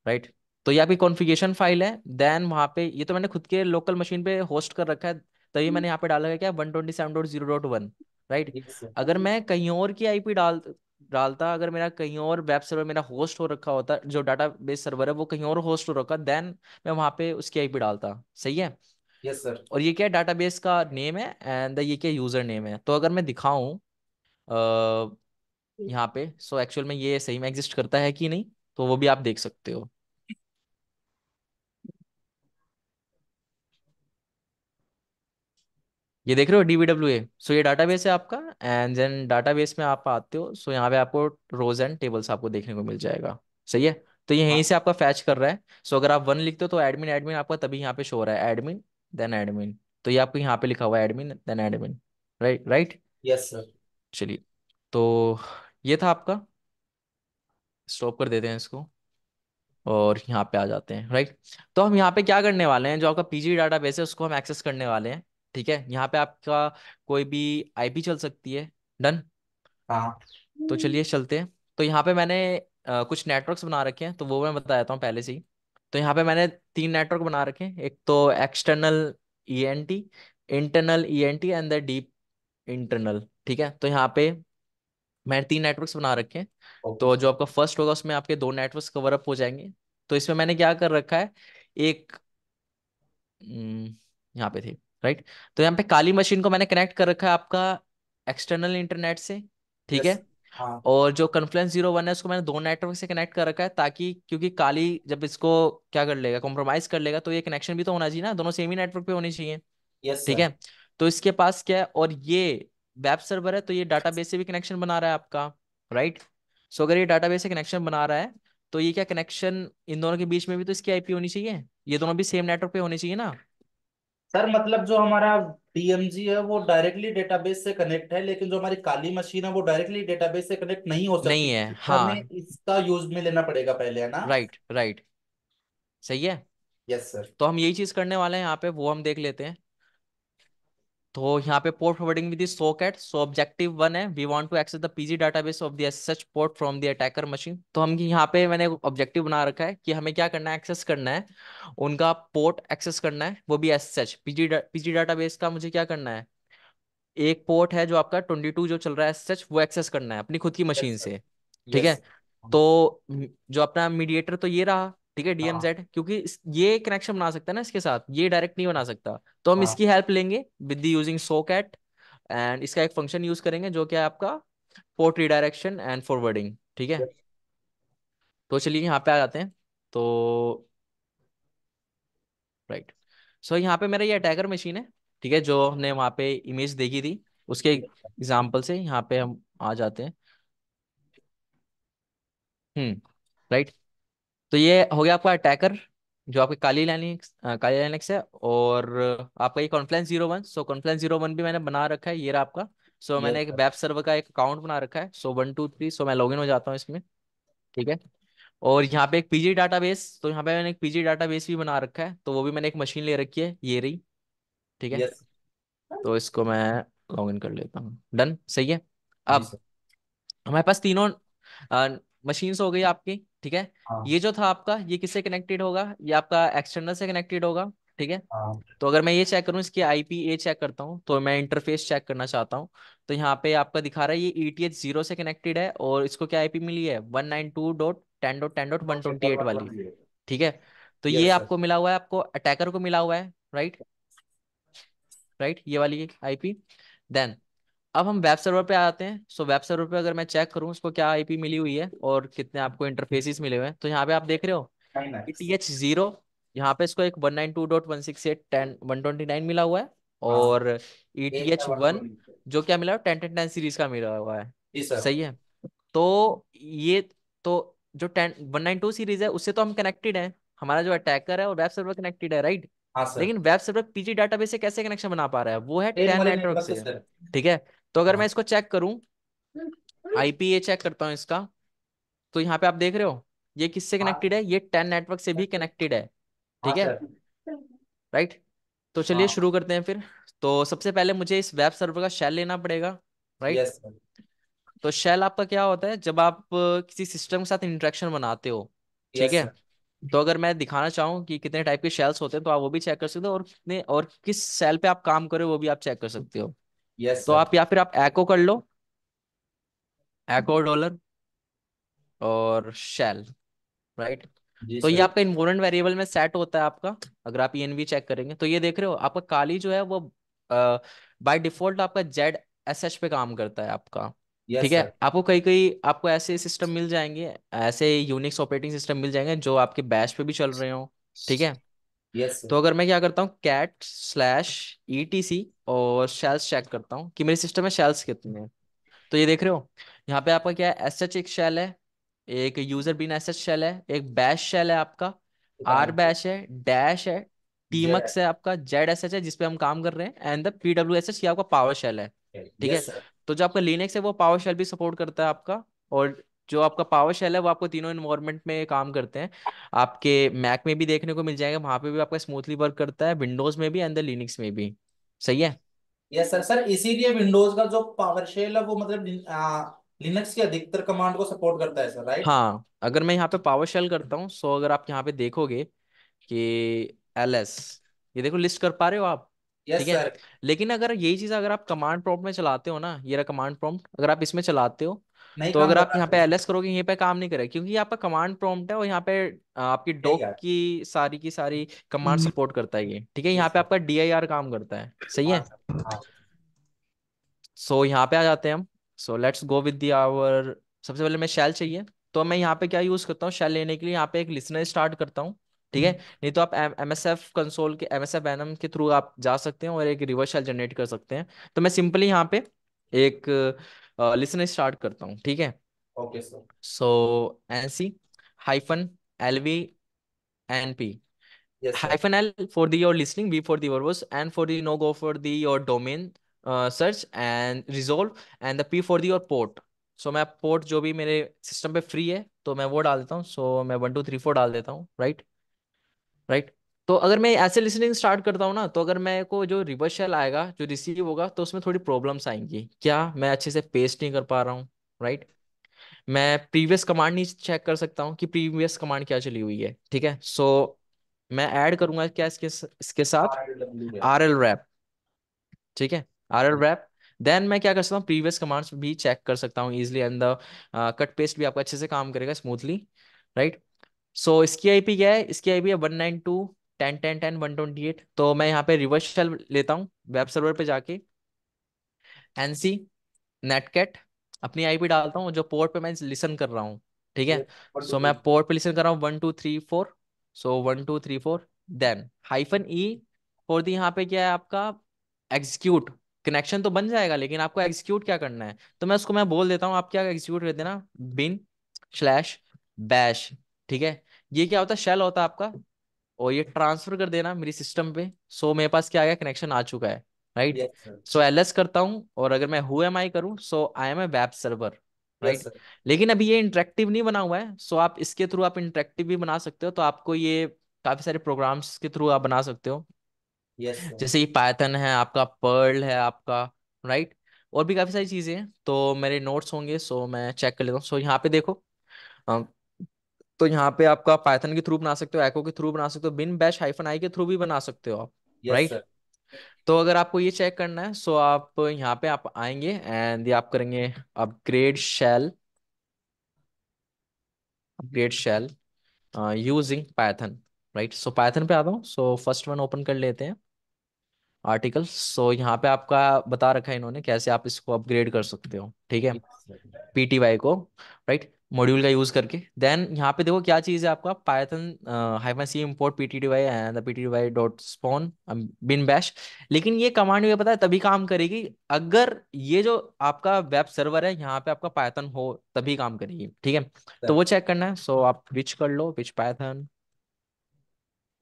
right तो ये आपकी कॉन्फिगेशन फाइल है देन वहाँ पे ये तो मैंने खुद के लोकल मशीन पे होस्ट कर रखा है तभी मैंने हम्म। यहाँ पे डाला है क्या one twenty seven dot zero dot one right अगर मैं कहीं और की आई पी डाल डालता अगर मेरा कहीं और वेब सर्वर मेरा होस्ट हो रखा होता जो डाटा बेस सर्वर है वो कहीं और होस्ट हो रखा देन मैं वहाँ पे उसकी आई पी डालता सही है यस सर और ये क्या बेस का नेम है एंड ये क्या यूजर नेम है तो अगर मैं दिखाऊं यहाँ पे सो so एक्चुअल में ये सही में एग्जिस्ट करता है कि नहीं तो वो भी आप देख सकते हो ये देख रहे हो डीबीडब्ल्यू ए सो ये डाटाबेस है आपका एंड देन डाटाबेस में आप आते हो सो so यहाँ पे आपको रोज एंड टेबल्स आपको देखने को मिल जाएगा सही है तो ये यहीं हाँ। से आपका फैच कर रहा है सो so अगर आप वन लिखते हो तो एडमिन एडमिन आपका तभी यहाँ पे शो हो रहा है एडमिन देन एडमिन तो ये आपको यहाँ पे लिखा हुआ है admin then admin right right yes sir चलिए तो ये था आपका स्टॉप कर देते हैं इसको और यहाँ पे आ जाते हैं राइट तो हम यहाँ पे क्या करने वाले हैं जो आपका डाटा बेस है उसको हम एक्सेस करने वाले हैं ठीक है यहाँ पे आपका कोई भी आईपी चल सकती है डन हाँ। तो चलिए चलते हैं तो यहाँ पे मैंने आ, कुछ नेटवर्क्स बना रखे हैं तो वो मैं बता देता हूँ पहले से ही तो यहाँ पे मैंने तीन नेटवर्क बना रखे हैं एक तो external E N T internal E N T and the deep internal ठीक है तो यहाँ पे मैंने तीन नेटवर्क्स बना रखे हैं तो जो आपका फर्स्ट होगा उसमें आपके दो नेटवर्क्स कवर अप हो जाएंगे तो इसमें मैंने क्या कर रखा है एक हम्म, यहाँ पे थे राइट तो यहाँ पे काली मशीन को मैंने कनेक्ट कर रखा है आपका एक्सटर्नल इंटरनेट से ठीक yes. है हाँ और जो कन्फ्लुएंस जीरो वन है उसको मैंने दो नेटवर्क से कनेक्ट कर रखा है ताकि क्योंकि काली जब इसको क्या कर लेगा कॉम्प्रोमाइज कर लेगा तो ये कनेक्शन भी तो होना चाहिए ना दोनों सेम ही नेटवर्क पे होने चाहिए यस ठीक है तो इसके पास क्या है और ये वेब सर्वर है तो ये बेस से भी कनेक्शन बना रहा है आपका राइट सो अगर ये बेस से कनेक्शन बना रहा है तो ये क्या कनेक्शन इन दोनों के बीच में भी तो इसकी आईपी होनी चाहिए ये दोनों भी सेम नेटवर्क पे होने चाहिए ना सर मतलब जो हमारा डीएमजी है वो डायरेक्टली डेटाबेस से कनेक्ट है लेकिन जो हमारी काली मशीन है वो डायरेक्टली डेटाबेस से कनेक्ट नहीं हो सकती नहीं है तो हाँ हमें इसका यूज में लेना पड़ेगा पहले है ना राइट राइट सही है यस सर तो हम यही चीज करने वाले हैं यहाँ पे वो हम देख लेते हैं तो यहाँ पे port forwarding with socat so objective one है we want to access the PG database of the SSH port from the attacker machine तो हम यहाँ पे मैंने ऑब्जेक्टिव बना रखा है कि हमें क्या करना है एक्सेस करना है उनका पोर्ट एक्सेस करना है वो भी एसएसएच पीजी पीजी डाटाबेस का मुझे क्या करना है एक पोर्ट है जो आपका ट्वेंटी जो चल रहा है एस वो एक्सेस करना है अपनी खुद की मशीन yes, से ठीक yes. है तो जो अपना मीडिएटर तो ये रहा ठीक है डीएम हाँ। सेट क्योंकि ये कनेक्शन बना सकता है ना इसके साथ ये डायरेक्ट नहीं बना सकता तो हम हाँ। इसकी हेल्प लेंगे with using socat and इसका एक फंक्शन यूज करेंगे जो क्या है आपका पोर्ट रिडायरेक्शन एंड फॉरवर्डिंग ठीक है तो चलिए यहाँ पे आ जाते हैं तो राइट सो so, यहाँ पे मेरा ये अटैकर मशीन है ठीक है जो हमने वहां पे इमेज देखी थी उसके एग्जाम्पल से यहाँ पे हम आ जाते हैं हम्म राइट तो ये हो गया आपका अटैकर जो आपके काली लाइनिक्स काली लाइनिक्स है और आपका ये Confluence zero one so Confluence zero one भी मैंने बना रखा है ये रहा आपका सो मैंने एक वेब सर्वर का एक अकाउंट बना रखा है so one two three so मैं लॉग हो जाता हूँ इसमें ठीक है और यहाँ पे एक पीजी डाटाबेस तो यहाँ पे मैंने एक पीजी डाटाबेस भी बना रखा है तो वो भी मैंने एक मशीन ले रखी है ये रही ठीक है yes. तो इसको मैं लॉग इन कर लेता हूँ डन सही है अब हमारे पास तीनों मशीन्स हो गई आपकी ठीक है हाँ। ये जो था आपका ये किससे कनेक्टेड होगा ये आपका एक्सटर्नल से कनेक्टेड होगा ठीक है हाँ। तो अगर मैं ये चेक करूँ इसकी आईपी ए चेक करता हूँ तो मैं इंटरफेस चेक करना चाहता हूँ तो यहाँ पे आपका दिखा रहा है ये ईटीएच e जीरो से कनेक्टेड है और इसको क्या आईपी मिली है one nine two dot ten dot ten dot one twenty eight वाली ठीक है तो ये आपको मिला हुआ है आपको अटैकर को मिला हुआ है राइट राइट ये वाली आईपी देन अब हम वेब सर्वर पे आते हैं सो वेब सर्वर पे अगर मैं चेक करूँ उसको क्या आईपी मिली हुई है और कितने आपको इंटरफेसिस मिले हुए हैं तो यहाँ पे आप देख रहे हो टी एच जीरो यहाँ पे इसको एक one nine two dot one six eight ten one twenty nine मिला हुआ है हाँ। और ई टी एच वन जो क्या मिला टेन टेन टेन सीरीज का मिला हुआ है सही है तो ये तो जो ten one nine two series है उससे तो हम कनेक्टेड है हमारा जो अटैकर है वो वेब सर्वर कनेक्टेड है हाँ राइट लेकिन वेब सर्वर पीजी डाटाबेस से कैसे कनेक्शन बना पा रहा है वो है टेन नेटवर्क से ठीक है तो अगर मैं हाँ। इसको चेक करूं आईपीए चेक करता हूं इसका तो यहाँ पे आप देख रहे हो ये किससे कनेक्टेड हाँ। है ये टेन नेटवर्क से भी कनेक्टेड हाँ, है ठीक है राइट तो चलिए शुरू करते हैं फिर तो सबसे पहले मुझे इस वेब सर्वर का शेल लेना पड़ेगा राइट yes, तो शेल आपका क्या होता है जब आप किसी सिस्टम के साथ इंट्रेक्शन बनाते हो ठीक है तो अगर मैं दिखाना चाहूँ कि कितने टाइप के शेल्स होते हैं तो आप वो भी चेक कर सकते हो और कितने और किस सेल पे आप काम करो वो भी आप चेक कर सकते हो यस yes, तो sir. आप या फिर आप एको कर लो एको डॉलर और शेल राइट जी तो ये आपका इन्वोरेंट वेरिएबल में सेट होता है आपका अगर आप ईएनवी e चेक करेंगे तो ये देख रहे हो आपका काली जो है वो बाय डिफॉल्ट आपका जेड एस एच पे काम करता है आपका yes, ठीक है आपको कई कई आपको ऐसे सिस्टम मिल जाएंगे ऐसे यूनिक्स ऑपरेटिंग सिस्टम मिल जाएंगे जो आपके बैच पे भी चल रहे हो ठीक है यस तो अगर मैं क्या करता हूँ कैट स्लैश ई और शेल्स चेक करता हूँ कि मेरे सिस्टम में शेल्स कितने हैं तो ये देख रहे हो यहाँ पे आपका क्या है एस एक शेल है एक यूजर बिन एस शेल है एक बैश शेल है आपका आर बैश है डैश है टीमक्स है आपका जेड एस एच है जिसपे हम काम कर रहे हैं and the P W S H ये आपका पावर शेल है ठीक है तो जो आपका लिनक्स है वो पावर शेल भी सपोर्ट करता है आपका और जो आपका पावर शेल है वो आपको तीनों इन्वायरमेंट में काम करते हैं आपके मैक में भी देखने को मिल जाएगा वहां पे भी आपका स्मूथली वर्क करता है विंडोज में भी एंड लिनिक्स में भी सही है यस सर सर इसीलिए विंडोज का जो पावर शेल है वो मतलब लिनक्स के अधिकतर कमांड को सपोर्ट करता है सर राइट हाँ अगर मैं यहाँ पे पावर शेल करता हूँ सो अगर आप यहाँ पे देखोगे कि एल ये देखो लिस्ट कर पा रहे हो आप yes, ठीक है लेकिन अगर यही चीज अगर आप कमांड प्रॉम्प्ट में चलाते हो ना ये कमांड प्रॉम्प्ट अगर आप इसमें चलाते हो नहीं तो काम अगर आप यहाँ पे एल एस करोगे यहाँ पे काम नहीं करेगा क्योंकि आपका कमांड प्रॉम्प्ट है और यहाँ पे आपकी डॉक की सारी की सारी कमांड हम्म। सपोर्ट करता है ये ठीक है यहाँ पे अच्छा। आपका डी आई आर काम करता है सही है सो अच्छा, अच्छा। हाँ। so, यहाँ पे आ जाते हैं हम so let's go with our सबसे पहले मैं शेल चाहिए तो मैं यहाँ पे क्या यूज करता हूँ शेल लेने के लिए यहाँ पे एक लिसनर स्टार्ट करता हूँ ठीक है हम्म। नहीं तो आप एम एस एफ कंसोल के एम एस एफ एनम के थ्रू आप जा सकते हैं और एक रिवर्स शेल जनरेट कर सकते हैं तो मैं सिंपली यहाँ पे एक लिसनर स्टार्ट करता हूँ ठीक है okay sir so N C hyphen L V N P yes hyphen l for the your listening b for the verbs and for the no go for the your domain uh, search and resolve and the p for the your port so, मैं port jo bhi mere system pe free hai to मैं wo dal deta hu so, मैं 1 2 3 4 dal deta hu right right तो अगर मैं ऐसे लिसनिंग स्टार्ट करता हूँ ना तो अगर मैं को जो रिवर्स शेल आएगा जो रिसीव होगा तो उसमें थोड़ी प्रॉब्लम्स आएंगी क्या मैं अच्छे से पेस्ट नहीं कर पा रहा हूँ राइट मैं प्रीवियस कमांड नहीं चेक कर सकता हूँ कि प्रीवियस कमांड क्या चली हुई है ठीक है सो so, मैं ऐड करूंगा क्या इसके इसके साथ आर एल रैप ठीक है आर एल रैप देन मैं क्या कर सकता हूँ प्रीवियस कमांड्स भी चेक कर सकता हूँ easily and the cut paste भी आपका अच्छे से काम करेगा स्मूथली राइट सो इसकी पी क्या है इसकी पी है one nine two ten ten ten one twenty eight तो मैं यहाँ पे रिवर्स शेल लेता हूँ वेब सर्वर पे जाके एनसी नेटकेट अपनी आईपी डालता हूँ जो पोर्ट पे मैं लिसन कर रहा हूँ ठीक है सो मैं पोर्ट पे लिसन कर रहा हूँ one two three four so one two three four then hyphen E for the यहाँ पे क्या है आपका एग्जीक्यूट कनेक्शन तो बन जाएगा लेकिन आपको एग्जीक्यूट क्या करना है तो मैं उसको मैं बोल देता हूँ आप क्या एग्जीक्यूट कर देना बिन स्लैश बैश ठीक है ये क्या होता है शेल होता है आपका और ये ट्रांसफर कर देना मेरी सिस्टम पे सो मेरे पास क्या आ गया कनेक्शन आ चुका है राइट सो एल करता हूँ और अगर मैं हु एम आई करूँ so I am a web server right लेकिन अभी ये इंटरेक्टिव नहीं बना हुआ है सो so आप इसके थ्रू आप इंटरेक्टिव भी बना सकते हो तो आपको ये काफी सारे प्रोग्राम्स के थ्रू आप बना सकते हो yes, जैसे ये पाइथन है आपका पर्ल है आपका राइट right? और भी काफी सारी चीजें हैं तो मेरे नोट्स होंगे सो मैं चेक कर लेता हूँ सो यहाँ पे देखो तो यहाँ पे आपका पाइथन के थ्रू बना सकते हो एको के थ्रू बना सकते हो बिन बैश हाइफन आई के थ्रू भी बना सकते हो आप राइट yes, तो अगर आपको ये चेक करना है सो आप यहाँ पे आप आएंगे एंड आप करेंगे upgrade shell upgrade shell using Python right so Python पे आता हूँ सो फर्स्ट वन ओपन कर लेते हैं आर्टिकल सो so, यहाँ पे आपका बता रखा है इन्होंने कैसे आप इसको अपग्रेड कर सकते हो ठीक है पीटीवाई को राइट मॉड्यूल का यूज करके देन यहाँ पे देखो क्या चीज है आपका Python hyphen C import ptty and P T ptty dot spawn bin bash लेकिन ये कमांड ये पता है तभी काम करेगी अगर ये जो आपका वेब सर्वर है यहाँ पे आपका पायथन हो तभी काम करेगी ठीक है तो वो चेक करना है सो so, आप विच कर लो विच पायथन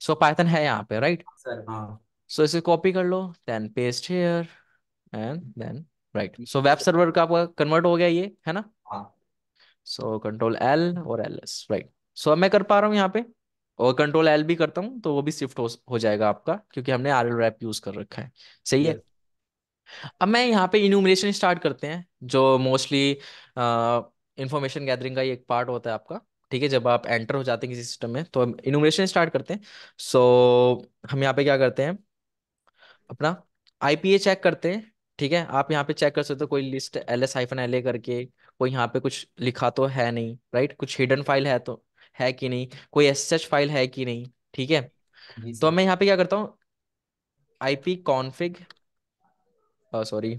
सो पायथन है यहाँ पे राइट हाँ, सो हाँ। इसे कॉपी कर लो then paste here and then right so web server का आपका कन्वर्ट हो गया ये है ना हाँ सो कंट्रोल एल और एल एस राइट सो मैं कर पा रहा हूँ यहाँ पे और कंट्रोल एल भी करता हूँ तो वो भी शिफ्ट हो, हो जाएगा आपका क्योंकि हमने आर एल रैप यूज कर रखा है सही है अब मैं यहाँ पे इन्यूमरेशन स्टार्ट करते हैं जो मोस्टली इंफॉर्मेशन गैदरिंग का ही एक पार्ट होता है आपका ठीक है जब आप एंटर हो जाते हैं किसी सिस्टम में तो हम इन्यूमरेशन स्टार्ट करते हैं सो so, हम यहाँ पे क्या करते हैं अपना आईपीए चेक करते हैं ठीक है आप यहाँ पे चेक कर सकते हो कोई list L S hyphen L A करके कोई यहाँ पे कुछ लिखा तो है नहीं राइट कुछ हिडन फाइल है तो है कि नहीं कोई एस एच फाइल है कि नहीं ठीक है तो मैं यहाँ पे क्या करता हूँ आईपी कॉन्फिग सॉरी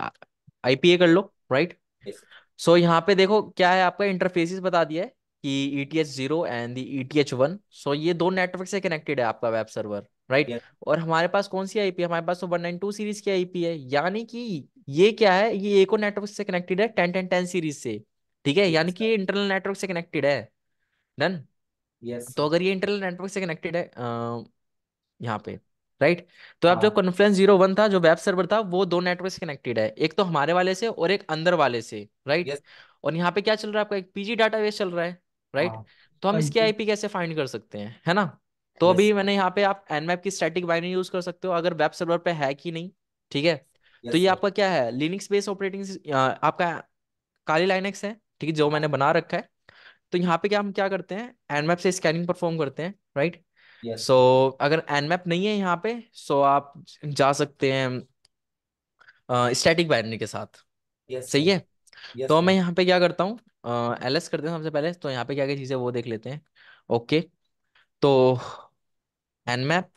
आईपीए कर लो राइट सो so, यहाँ पे देखो क्या है आपका इंटरफेसिस बता दिया है कि E T H zero and the E T H one so ये दो नेटवर्क से कनेक्टेड है आपका web server right right? yes. और हमारे पास कौन सी आईपी हमारे पास तो वन नाइन टू सीरीज की आईपी है यानी कि ये क्या है ये एको नेटवर्क से कनेक्टेड है टेन टेन टेन सीरीज से ठीक है यानी कि ये इंटरनल नेटवर्क से कनेक्टेड है डन यस तो अगर ये इंटरनल नेटवर्क से कनेक्टेड है यहाँ पे राइट तो अब जो कॉन्फ्रेंस जीरो वन था जो वेब सर्वर था वो दो नेटवर्क से कनेक्टेड है एक तो हमारे वाले से और एक अंदर वाले से राइट और यहाँ पे क्या चल रहा है आपका एक पीजी डेटाबेस चल रहा है राइट हाँ। तो हम इसकी आईपी कैसे फाइंड कर सकते हैं है ना तो अभी मैंने यहाँ पे आप एनमैप की स्टैटिक बाइनरी यूज कर सकते हो अगर वेब सर्वर पे है कि नहीं ठीक है तो ये आपका क्या है लिनिक्स बेस ऑपरेटिंग आपका काली लाइनेक्स है ठीक है जो मैंने बना रखा है तो यहाँ पे क्या हम क्या करते हैं एनमैप से स्कैनिंग परफॉर्म करते हैं राइट yes. सो so, अगर एनमैप नहीं है यहाँ पे सो so आप जा सकते हैं स्टैटिक बैनरी के साथ yes, सही है yes, तो मैं यहाँ पे क्या करता हूँ एल एस करते हैं सबसे पहले तो यहाँ पे क्या क्या चीज़ें वो देख लेते हैं ओके तो एनमैप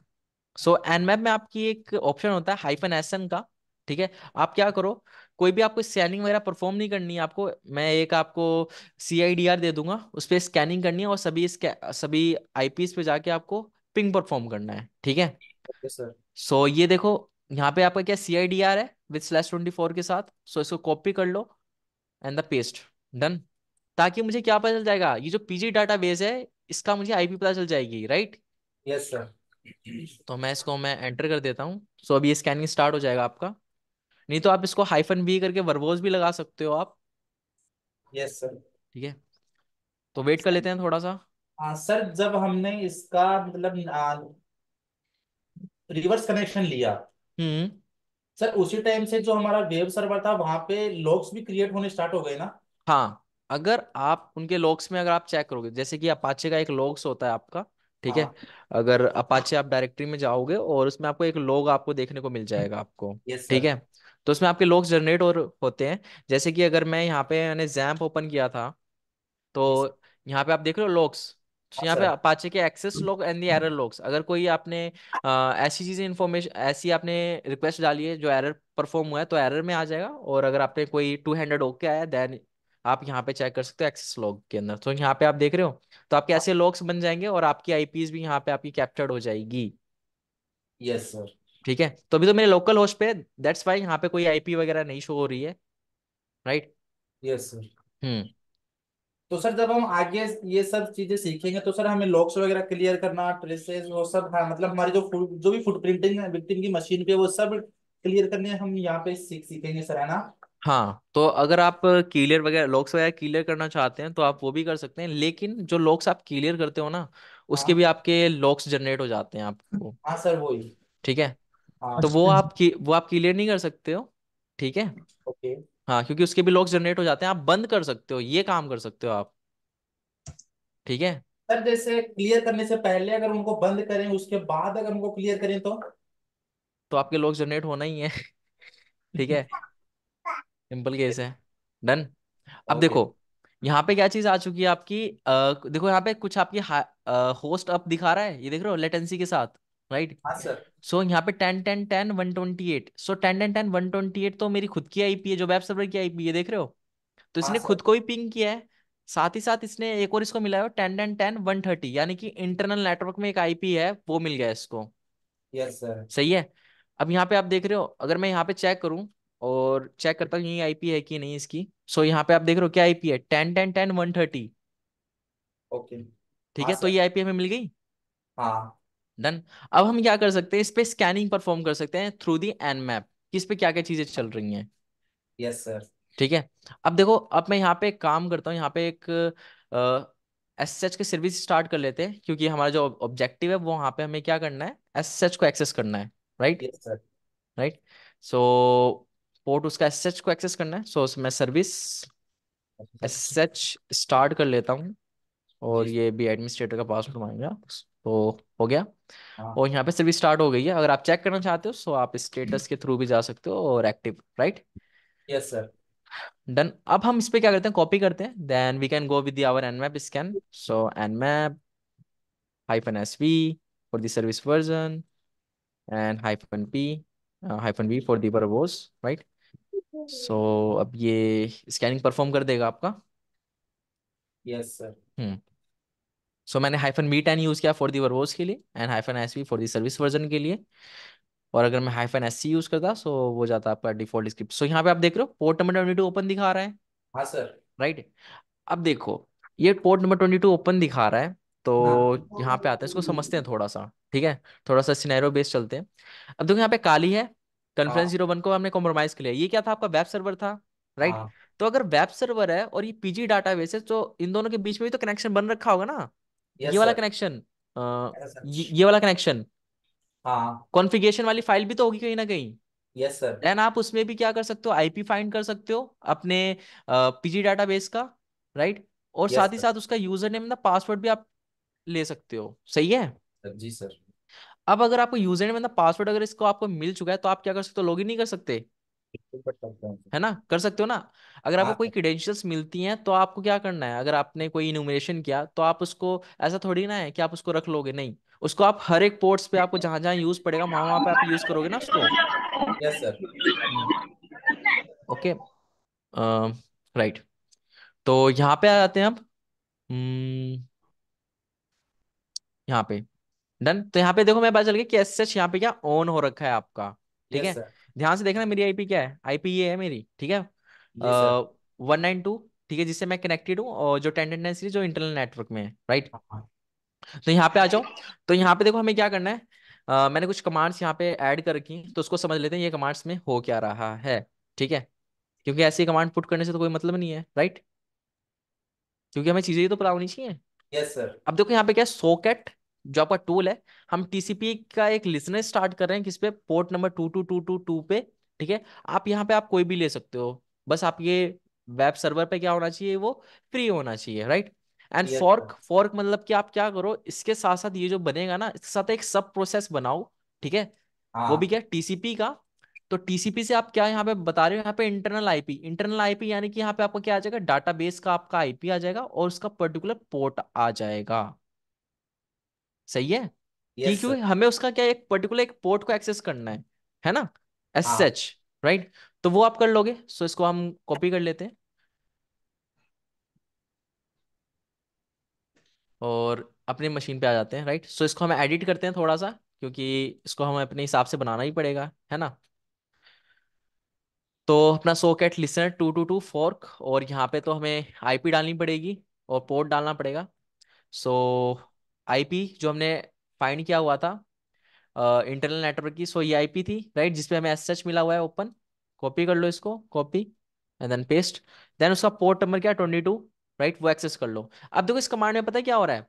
सो एनमैप में आपकी एक ऑप्शन होता है हाइफन एस एन का ठीक है आप क्या करो कोई भी आपको स्कैनिंग वगैरह परफॉर्म नहीं करनी है आपको मैं एक आपको सी आई डी आर दे दूंगा उस पर स्कैनिंग करनी है और सभी सभी आई पीस पे जाके आपको पिंग परफॉर्म करना है ठीक है सो okay, so, ये देखो यहाँ पे आपका क्या सी आई डी आर है विथ स्लैश ट्वेंटी फोर के साथ सो so इसको कॉपी कर लो एंड द पेस्ट डन ताकि मुझे क्या पता चल जाएगा ये जो पीजी डाटा बेस है इसका मुझे आईपी पता चल जाएगी राइट यस सर तो मैं इसको मैं एंटर कर देता हूँ सो so, अभी ये स्कैनिंग स्टार्ट हो जाएगा आपका नहीं तो आप इसको हाइफन बी करके वर्बोज भी लगा सकते हो आप यस सर ठीक है तो वेट कर लेते हैं थोड़ा सा आ, हाँ, सर जब हमने इसका मतलब रिवर्स कनेक्शन लिया हम्म सर उसी टाइम से जो हमारा वेब सर्वर था वहां पे लॉक्स भी क्रिएट होने स्टार्ट हो गए ना हाँ अगर आप उनके लॉक्स में अगर आप चेक करोगे जैसे कि अपाचे का एक लॉक्स होता है आपका ठीक है हाँ। अगर अपाचे आप डायरेक्टरी में जाओगे और उसमें आपको एक लॉग आपको देखने को मिल जाएगा आपको ठीक है तो उसमें आपके लॉक्स जनरेट और होते हैं जैसे कि अगर मैं यहाँ पे मैंने जैम्प ओपन किया था तो यहाँ पे आप देख रहे हो लॉक्स तो हाँ यहाँ पे पाचे के access log and the error logs अगर कोई आपने आ, ऐसी चीजें इन्फॉर्मेशन ऐसी आपने रिक्वेस्ट डाली है जो एरर परफॉर्म हुआ है तो एरर में आ जाएगा और अगर आपने कोई टू हंड्रेड ओके आया देन आप यहाँ पे चेक कर सकते हो एक्सेस लॉग के अंदर तो यहाँ पे आप देख रहे हो तो आपके हाँ। ऐसे लॉग्स बन जाएंगे और आपकी आईपीज भी यहाँ पे आपकी कैप्चर्ड हो जाएगी यस सर ठीक है तो अभी तो मेरे लोकल होस्ट पे दैट्स वाई यहाँ पे कोई आईपी वगैरह नहीं शो हो रही है राइट यस सर हम्म तो सर जब हम आगे ये सब चीजें सीखेंगे तो सर हमें लॉक्स वगैरह क्लियर करना ट्रेसेस वो सब हाँ मतलब हमारी जो फुट जो भी फुट प्रिंटिंग है विक्टिम की मशीन पे वो सब क्लियर करने हम यहाँ पे सीख सीखेंगे सर है ना हाँ तो अगर आप क्लियर वगैरह लॉक्स वगैरह क्लियर करना चाहते हैं तो आप वो भी कर सकते हैं लेकिन जो लॉक्स आप क्लियर करते हो ना उसके हाँ भी आपके लॉक्स जनरेट हो जाते हैं आपको हाँ सर वही ठीक है हाँ, तो वो अच्छा आप की वो आप क्लियर नहीं कर सकते हो ठीक है ओके हाँ क्योंकि उसके भी लॉक्स जनरेट हो जाते हैं आप बंद कर सकते हो ये काम कर सकते हो आप ठीक है सर जैसे क्लियर करने से पहले अगर उनको बंद करें उसके बाद अगर उनको क्लियर करें तो तो आपके लॉक्स जनरेट होना ही है ठीक है सिंपल केस है डन अब ओके देखो यहाँ पे क्या चीज आ चुकी है आपकी आ, देखो यहाँ पे कुछ आपकी होस्ट अप दिखा रहा है ये देख रहे हो लेटेंसी के साथ राइट हाँ, सो यहाँ पे ten ten ten one twenty eight so ten ten ten one twenty eight तो मेरी खुद की आईपी है जो वेब सर्वर की आईपी है देख रहे हो तो हाँ, इसने खुद को ही पिंग किया है साथ ही साथ इसने एक और इसको मिला है ten ten ten one thirty यानी कि इंटरनल नेटवर्क में एक आईपी है वो मिल गया इसको यस सर सही है अब यहाँ पे आप देख रहे हो अगर मैं यहाँ पे चेक करूँ और चेक करता हूँ यही आईपी है कि नहीं इसकी सो so, यहाँ पे आप देख रहे हो क्या आईपी है ten ten ten one thirty okay ठीक हाँ, है तो ये आईपी हमें मिल गई हाँ डन अब हम क्या कर सकते हैं इस पे स्कैनिंग परफॉर्म कर सकते हैं थ्रू दी एन मैप किस पे क्या क्या चीजें चल रही हैं यस सर ठीक है अब देखो अब मैं यहाँ पे काम करता हूँ यहाँ पे एक एस एच के सर्विस स्टार्ट कर लेते हैं क्योंकि हमारा जो ऑब्जेक्टिव है वो वहाँ पे हमें क्या करना है एस एच को एक्सेस करना है राइट राइट सो पोर्ट उसका एस एच को एक्सेस करना है सो so, मैं सर्विस एस एच स्टार्ट कर लेता हूँ और ये भी एडमिनिस्ट्रेटर का पासवर्ड मांगेगा तो हो गया हाँ। और यहाँ पे सर्विस स्टार्ट हो गई है अगर आप चेक करना चाहते हो सो आप स्टेटस हम्म। के थ्रू भी जा सकते हो और active right yes sir done अब हम इस पे क्या करते हैं कॉपी करते हैं then we can go with our Nmap scan so Nmap hyphen sv for the service version and hyphen p hyphen uh, hyphen v for the verbose right so अब ये स्कैनिंग परफॉर्म कर देगा आपका yes yes, sir hmm so so, मैंने हाइफन मी टेन यूज़ किया फॉर दी वर्बोज के लिए and hyphen S V for the service version के लिए और अगर मैं हाइफन एस सी यूज़ करता सो so वो जाता आपका डिफॉल्ट स्क्रिप्ट सो so, यहाँ पे आप देख रहे हो port number twenty two open दिखा रहा है हाँ सर राइट right? अब देखो ये port number twenty two open दिखा रहा है तो हाँ। यहाँ पे आता है इसको समझते हैं थोड़ा सा ठीक है थोड़ा सा सिनेरियो बेस्ड चलते हैं अब देखो यहाँ पे काली है कन्फ्रेंस जीरो वन को हमने कॉम्प्रोमाइज किया ये क्या था आपका वेब सर्वर था राइट right? हाँ। तो अगर वेब सर्वर है और ये पीजी डाटा बेस है तो इन दोनों के बीच में भी तो कनेक्शन बन रखा होगा ना ये वाला कनेक्शन ये, वाला कनेक्शन कॉन्फ़िगरेशन हाँ। वाली फाइल भी तो होगी कहीं ना कहीं यस सर देन आप उसमें भी क्या कर सकते हो आईपी फाइंड कर सकते हो अपने पीजी डाटाबेस का राइट और yes, साथ ही साथ उसका यूजर नेम ना पासवर्ड भी आप ले सकते हो सही है जी सर अब अगर आपको यूजर नेम ना पासवर्ड अगर इसको आपको मिल चुका है तो आप क्या कर सकते हो लॉगिन नहीं कर सकते है ना कर सकते हो ना अगर आपको हाँ। कोई क्रीडेंशियल्स मिलती हैं तो आपको क्या करना है अगर आपने कोई इनोमिनेशन किया तो आप उसको ऐसा थोड़ी ना है कि आप उसको रख लोगे नहीं उसको आप हर एक पोर्ट्स पे आपको जहां जहां यूज पड़ेगा वहां वहां पे आप यूज करोगे ना उसको यस सर ओके राइट तो यहाँ पे आ जाते हैं अब हम्म, यहाँ पे डन तो यहाँ पे देखो मैं पता चल गया कि एस एच यहाँ पे क्या ऑन हो रखा है आपका ठीक yes, है sir. ध्यान से देखना मेरी आईपी क्या है आईपी ये है मेरी ठीक है वन नाइन टू ठीक है जिससे मैं कनेक्टेड हूँ और जो टेंडेंट जो इंटरनल नेटवर्क में है राइट हाँ। तो यहाँ पे आ जाओ तो यहाँ पे देखो हमें क्या करना है uh, मैंने कुछ कमांड्स यहाँ पे ऐड कर रखी तो उसको समझ लेते हैं ये कमांड्स में हो क्या रहा है ठीक है क्योंकि ऐसी कमांड पुट करने से तो कोई मतलब नहीं है राइट क्योंकि हमें चीजें तो पता होनी चाहिए यस सर अब देखो यहाँ पे क्या सोकेट जो आपका टूल है हम टीसीपी का एक लिसनर स्टार्ट कर रहे हैं किस पे port number two two two two two पे ठीक है आप यहाँ पे आप कोई भी ले सकते हो बस आप ये वेब सर्वर पे क्या होना चाहिए वो फ्री होना चाहिए राइट एंड फॉर्क फॉर्क मतलब कि आप क्या करो इसके साथ साथ ये जो बनेगा ना इसके साथ एक सब प्रोसेस बनाओ ठीक है हाँ। वो भी क्या टीसीपी का तो टीसीपी से आप क्या यहाँ पे बता रहे हो यहाँ पे इंटरनल आईपी इंटरनल आईपी यानी कि यहाँ पे आपको क्या आ जाएगा डाटाबेस का आपका आईपी आ जाएगा और उसका पर्टिकुलर पोर्ट आ जाएगा सही है yes, क्योंकि हमें उसका क्या एक पर्टिकुलर एक पोर्ट को एक्सेस करना है है ना एस सच राइट तो वो आप कर लोगे सो so इसको हम कॉपी कर लेते हैं और अपनी मशीन पे आ जाते हैं राइट सो so इसको हम एडिट करते हैं थोड़ा सा क्योंकि इसको हमें अपने हिसाब से बनाना ही पड़ेगा है ना तो अपना socket listener two two two fork और यहाँ पे तो हमें आईपी डालनी पड़ेगी और पोर्ट डालना पड़ेगा सो so, आईपी जो हमने फाइंड किया हुआ था इंटरनल uh, नेटवर्क की सो ये आईपी थी राइट जिसपे हमें एस मिला हुआ है ओपन कॉपी कर लो इसको copy and then paste then उसका पोर्ट नंबर क्या ट्वेंटी टू राइट वो एक्सेस कर लो अब देखो इस कमांड में पता है क्या हो रहा है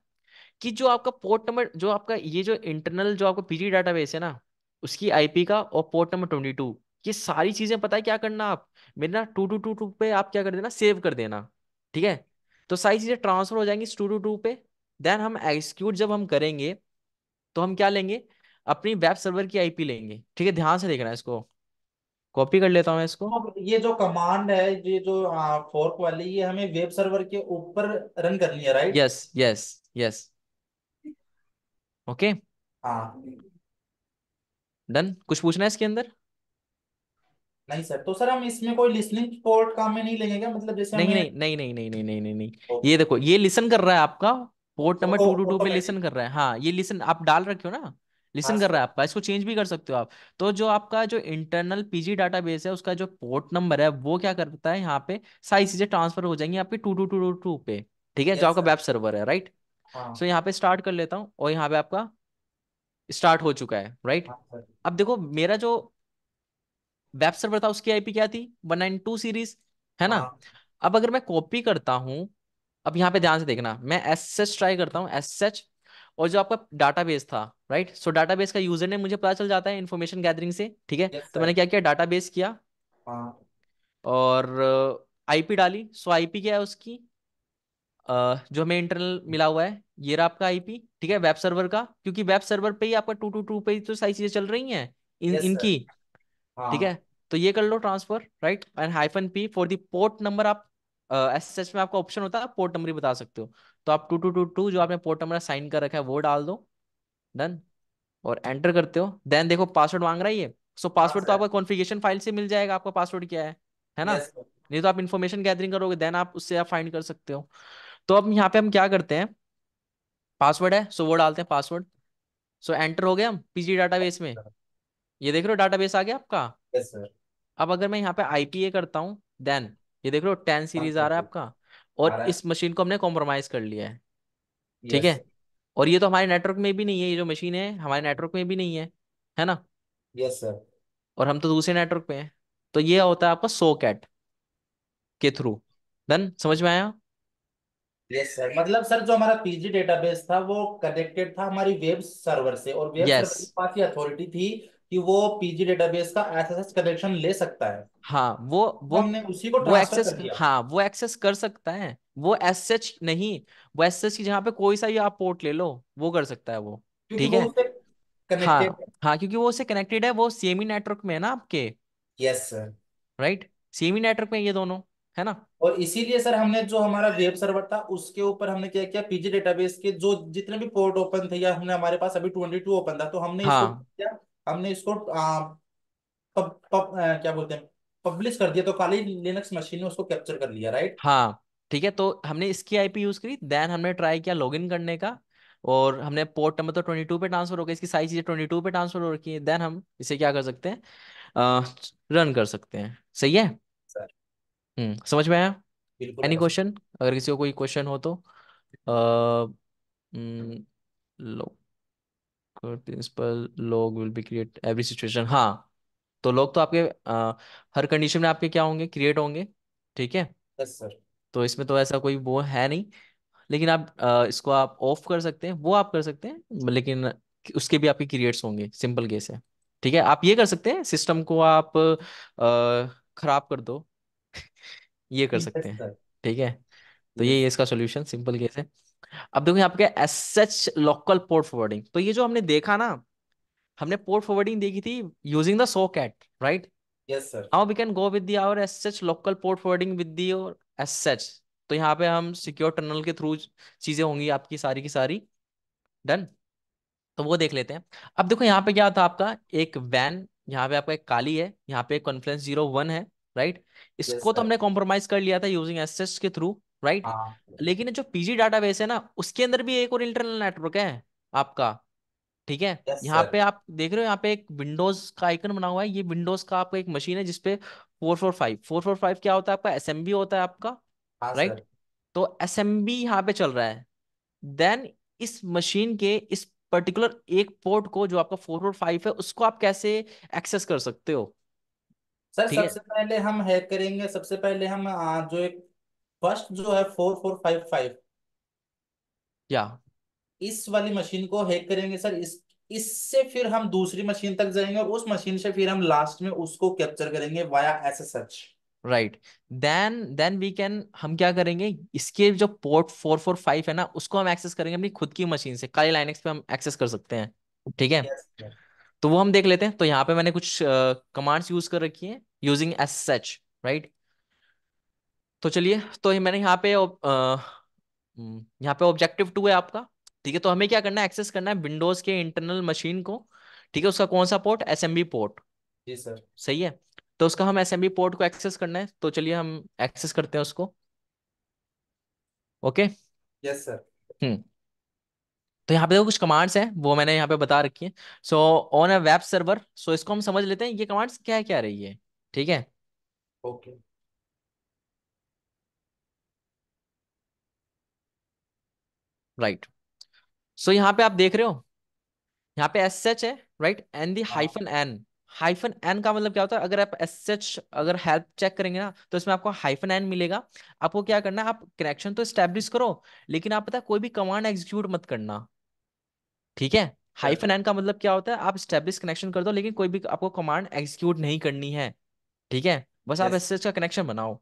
कि जो आपका पोर्ट नंबर जो आपका ये जो इंटरनल जो आपका पीजी डाटा है ना उसकी आईपी का और पोर्ट नंबर ट्वेंटी टू ये सारी चीजें पता है क्या करना आप मेरे ना टू टू टू टू पे आप क्या कर देना सेव कर देना ठीक है तो सारी चीजें ट्रांसफर हो जाएंगी टू टू टू पे देन हम एग्जीक्यूट जब हम करेंगे तो हम क्या लेंगे अपनी वेब सर्वर की आईपी लेंगे ठीक है ध्यान से देखना है इसको कॉपी कर लेता हूं मैं इसको ये जो कमांड है ये जो फोर्क वाली ये हमें वेब सर्वर के ऊपर रन करनी है right yes yes yes okay done कुछ पूछना है इसके अंदर नहीं सर तो सर हम इसमें कोई लिसनिंग पोर्ट काम में नहीं लेंगे क्या मतलब जैसे नहीं नहीं नहीं नहीं नहीं नहीं नहीं नहीं नहीं ये देखो ये लिसन कर रहा है आपका पोर्ट तो नंबर टू टू टू पे लिसन कर रहा है हाँ ये लिसन आप डाल रखे हो ना लिसन हाँ, कर रहा है आपका इसको चेंज भी कर सकते हो आप तो जो आपका जो इंटरनल पीजी डाटा बेस है उसका जो पोर्ट नंबर है वो क्या करता है यहाँ पे सारी चीजें ट्रांसफर हो जाएंगी आपके two two two two two पे ठीक है जो आपका वेब सर्वर है राइट हाँ। सो यहाँ पे स्टार्ट कर लेता हूँ और यहाँ पे आपका स्टार्ट हो चुका है राइट हाँ, अब देखो मेरा जो वेब सर्वर था उसकी आईपी क्या थी 192 सीरीज है ना अब अगर मैं कॉपी करता हूँ अब यहाँ पे ध्यान से देखना मैं एस एच ट्राई करता हूँ एस एच और जो आपका डाटाबेस था राइट सो डाटाबेस का यूजर ने मुझे पता चल जाता है इन्फॉर्मेशन गैदरिंग से ठीक है yes, तो मैंने क्या किया डाटाबेस किया हाँ। और आईपी uh, डाली सो आईपी क्या है उसकी uh, जो हमें इंटरनल मिला हुआ है ये रहा आपका आईपी ठीक है वेब सर्वर का क्योंकि वेब सर्वर पे ही आपका टू टू टू पे तो सारी चीजें चल रही है इन yes, इनकी हाँ। ठीक है तो ये कर लो transfer right and hyphen P for the port number आप एस एस में आपका ऑप्शन होता है पोर्ट नंबर बता सकते हो तो आप टू टू टू टू जो आपने पोर्ट नंबर साइन कर रखा है वो डाल दो डन और एंटर करते हो देन देखो पासवर्ड मांग रहा है ये सो पासवर्ड हाँ तो आपका कॉन्फ़िगरेशन फाइल से मिल जाएगा आपका पासवर्ड क्या है है ना नहीं तो आप इन्फॉर्मेशन गैदरिंग करोगे देन आप उससे आप फाइंड कर सकते हो तो अब यहाँ पे हम क्या करते हैं पासवर्ड है सो वो डालते हैं पासवर्ड सो एंटर हो गए हम पीजी डाटाबेस में ये देख रहे हो डाटाबेस आ गया आपका अब अगर मैं यहाँ पे आईपीए करता हूँ देन ये देख लो टेन सीरीज आ रहा है हाँ। आपका और इस मशीन को हमने कॉम्प्रोमाइज कर लिया है ठीक है और ये तो हमारे नेटवर्क में भी नहीं है ये जो मशीन है हमारे नेटवर्क में भी नहीं है है ना यस सर और हम तो दूसरे नेटवर्क पे हैं तो ये होता है आपका सो कैट के थ्रू डन समझ में आया यस सर मतलब सर जो हमारा पीजी डेटाबेस था वो कनेक्टेड था हमारी वेब सर्वर से और वेब yes. सर्वर के पास ही अथॉरिटी थी कि वो पीजी डेटाबेस का एसएसएस कनेक्शन ले सकता है हाँ वो वो हमने उसी को वो एक्सेस हाँ वो एक्सेस कर सकता है वो एसएच नहीं वो एसएच की जहाँ पे कोई सा ही आप पोर्ट ले लो वो कर सकता है वो ठीक है हाँ है। हाँ क्योंकि वो उससे कनेक्टेड है वो सेम ही नेटवर्क में है ना आपके यस सर राइट सेम ही नेटवर्क में ये दोनों है ना और इसीलिए सर हमने जो हमारा वेब सर्वर था उसके ऊपर हमने क्या किया पीजी डेटाबेस के जो जितने भी पोर्ट ओपन थे या हमने हमारे पास अभी ट्वेंटी टू ओपन था तो हमने हाँ. इसको हमने इसको आ, पब, पब, आ, क्या बोलते हैं पब्लिश कर दिया तो खाली लिनक्स मशीन ने उसको कैप्चर कर लिया राइट हाँ ठीक है तो हमने इसकी आईपी यूज करी देन हमने ट्राई किया लॉगिन करने का और हमने पोर्ट नंबर तो ट्वेंटी टू पे ट्रांसफर हो गया इसकी सारी चीजें ट्वेंटी टू पे ट्रांसफर हो रखी है देन हम इसे क्या कर सकते हैं रन कर सकते हैं सही है हम्म समझ में आया एनी क्वेश्चन अगर किसी को कोई क्वेश्चन हो तो आ, न, हम्म, लो प्रिंसिपल लोग will be create every situation हाँ तो लोग तो आपके आ, हर कंडीशन में आपके क्या होंगे क्रिएट होंगे ठीक है yes, तो इसमें तो ऐसा कोई वो है नहीं लेकिन आप आ, इसको आप ऑफ कर सकते हैं वो आप कर सकते हैं लेकिन उसके भी आपके क्रिएट्स होंगे सिंपल केस है ठीक है आप ये कर सकते हैं सिस्टम को आप खराब कर दो ये कर सकते हैं ठीक है तो ये ये इसका सोल्यूशन सिंपल केस है अब देखो यहाँ पे S H local port forwarding तो ये जो हमने देखा ना हमने पोर्ट फॉरवर्डिंग देखी थी using the cat right how we can go with our S H local port forwarding with the और एस तो यहाँ पे हम सिक्योर टनल के थ्रू चीजें होंगी आपकी सारी की सारी डन तो वो देख लेते हैं अब देखो यहाँ पे क्या था आपका एक वैन यहाँ पे आपका एक काली है यहाँ पे कॉन्फ्रेंस जीरो वन है राइट इसको yes, तो हमने कॉम्प्रोमाइज कर लिया था यूजिंग एस के थ्रू राइट हाँ। लेकिन जो पीजी डाटाबेस है ना उसके अंदर भी एक और इंटरनल नेटवर्क है आपका ठीक है यस यहाँ सर पे आप देख रहे हो यहाँ पे एक विंडोज का आइकन बना हुआ है ये विंडोज का आपका एक मशीन है जिसपे four four five four four five क्या होता है आपका एस होता है आपका हाँ राइट एस एम बी यहाँ पे चल रहा है देन इस मशीन के इस पर्टिकुलर एक पोर्ट को जो आपका फोर फोर फाइव है उसको आप कैसे एक्सेस कर सकते हो सर ठीक है सबसे पहले हम हैक करेंगे सबसे पहले हम हाँ, जो एक फर्स्ट जो है फोर फोर फाइव फाइव या इस वाली मशीन को हैक करेंगे सर इस इससे फिर हम दूसरी मशीन तक जाएंगे और उस मशीन से फिर हम लास्ट में उसको कैप्चर करेंगे via S S H right then then we can हम क्या करेंगे इसके जो पोर्ट फोर फोर फाइव है ना उसको हम एक्सेस करेंगे अपनी खुद की मशीन से काली लाइनेक्स पे हम एक्सेस कर सकते हैं ठीक है yes, तो वो हम देख लेते हैं तो यहाँ पे मैंने कुछ कमांड्स uh, यूज कर रखी है यूजिंग एस एच राइट तो चलिए तो मैंने यहाँ पे हम्म, यहाँ पे ऑब्जेक्टिव टू है आपका ठीक है तो हमें क्या करना है एक्सेस करना है विंडोज के इंटरनल मशीन को ठीक है उसका कौन सा पोर्ट एस पोर्ट जी सर सही है तो उसका हम एस पोर्ट को एक्सेस करना है तो चलिए हम एक्सेस करते हैं उसको ओके यस सर हम्म तो यहाँ पे देखो कुछ कमांड्स हैं वो मैंने यहाँ पे बता रखी है so on a web server so इसको हम समझ लेते हैं ये कमांड्स क्या क्या रही है ठीक है ओके okay. राइट सो यहाँ पे आप देख रहे हो यहाँ पे एस एच है right and the hyphen N hyphen N का मतलब क्या होता है अगर आप एस एच अगर हेल्प चेक करेंगे ना तो इसमें आपको हाइफन एन मिलेगा आपको क्या करना है आप कनेक्शन तो स्टेब्लिश करो लेकिन आप पता है कोई भी कमांड एग्जीक्यूट मत करना ठीक है हाइफन एन का मतलब क्या होता है आप स्टैब्लिश कनेक्शन कर दो लेकिन कोई भी आपको कमांड एग्जीक्यूट नहीं करनी है ठीक है बस yes. आप एस एच का कनेक्शन बनाओ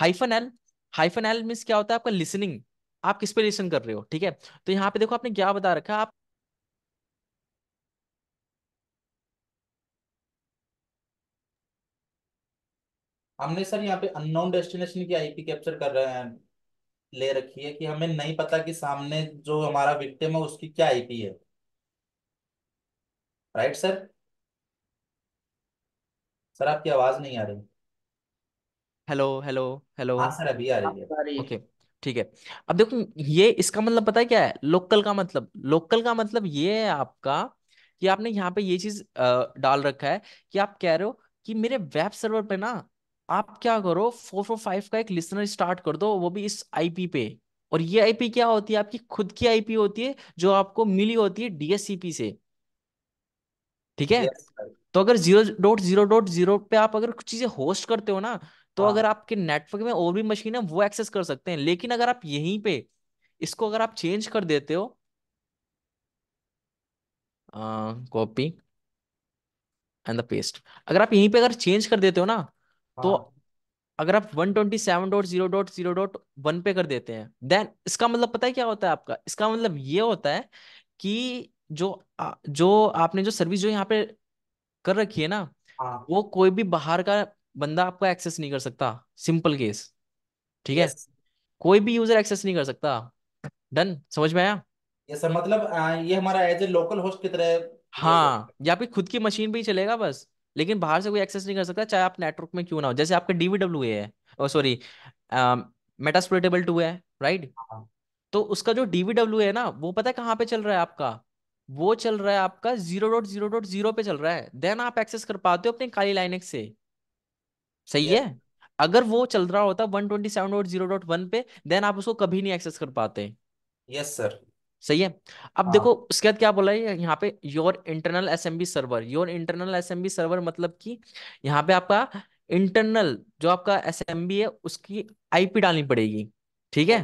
hyphen L hyphen L mean क्या होता है आपका लिसनिंग आप किस पे लिसन कर रहे हो ठीक है तो यहाँ पे देखो आपने क्या बता रखा आप हमने सर यहाँ पे अननोन डेस्टिनेशन की आईपी कैप्चर कर रहे हैं ले रखी है कि हमें नहीं पता कि सामने जो हमारा विक्टिम है उसकी क्या आईपी है राइट सर सर आपकी आवाज नहीं आ रही हेलो हेलो हेलो हाँ सर अभी आ रही है ओके okay. ठीक है अब देखो ये इसका मतलब पता है क्या है लोकल का मतलब लोकल का मतलब ये है आपका कि आपने यहाँ पे ये चीज डाल रखा है कि आप कह रहे हो कि मेरे वेब सर्वर पे ना आप क्या करो फोर फोर फाइव का एक लिसनर स्टार्ट कर दो वो भी इस आईपी पे और ये आईपी क्या होती है आपकी खुद की आईपी होती है जो आपको मिली होती है डीएससीपी से ठीक है yes, तो अगर zero dot zero dot zero पे आप अगर कुछ चीजें होस्ट करते हो ना तो हाँ। अगर आपके नेटवर्क में और भी मशीन है वो एक्सेस कर सकते हैं लेकिन अगर आप यहीं पे इसको अगर आप चेंज कर देते हो कॉपी एंड द पेस्ट अगर आप यहीं पे अगर चेंज कर देते हो ना तो हाँ। अगर आप one twenty seven dot zero dot zero dot one पे कर देते हैं देन इसका मतलब पता है क्या होता है आपका इसका मतलब ये होता है कि जो जो आपने जो सर्विस जो यहाँ पे कर रखी है ना हाँ। वो कोई भी बाहर का बंदा आपको एक्सेस नहीं कर सकता सिंपल केस ठीक है yes. कोई भी यूजर एक्सेस नहीं कर सकता डन समझ में आया yes, sir, मतलब ये हमारा एज ए लोकल होस्ट की तरह हाँ या फिर खुद की मशीन पे ही चलेगा बस लेकिन बाहर से कोई एक्सेस नहीं कर सकता चाहे आप नेटवर्क में क्यों ना हो जैसे आपका डीवीडब्ल्यू है सॉरी मेटास्प्रेटेबल टू है राइट हाँ। तो उसका जो डीवीडब्ल्यू है ना वो पता है कहाँ पे चल रहा है आपका वो चल रहा है आपका zero dot zero dot zero पे चल रहा है देन आप एक्सेस कर पाते हो अपने काली लाइनेक्स से सही है अगर वो चल रहा होता one twenty seven zero dot one पे देन आप उसको कभी नहीं एक्सेस कर पाते यस सर सही है अब हाँ. देखो उसके बाद क्या बोला है यहाँ पे your internal S M B server your internal S M B server मतलब कि यहाँ पे आपका इंटरनल जो आपका एस एम बी है उसकी आईपी डालनी पड़ेगी ठीक है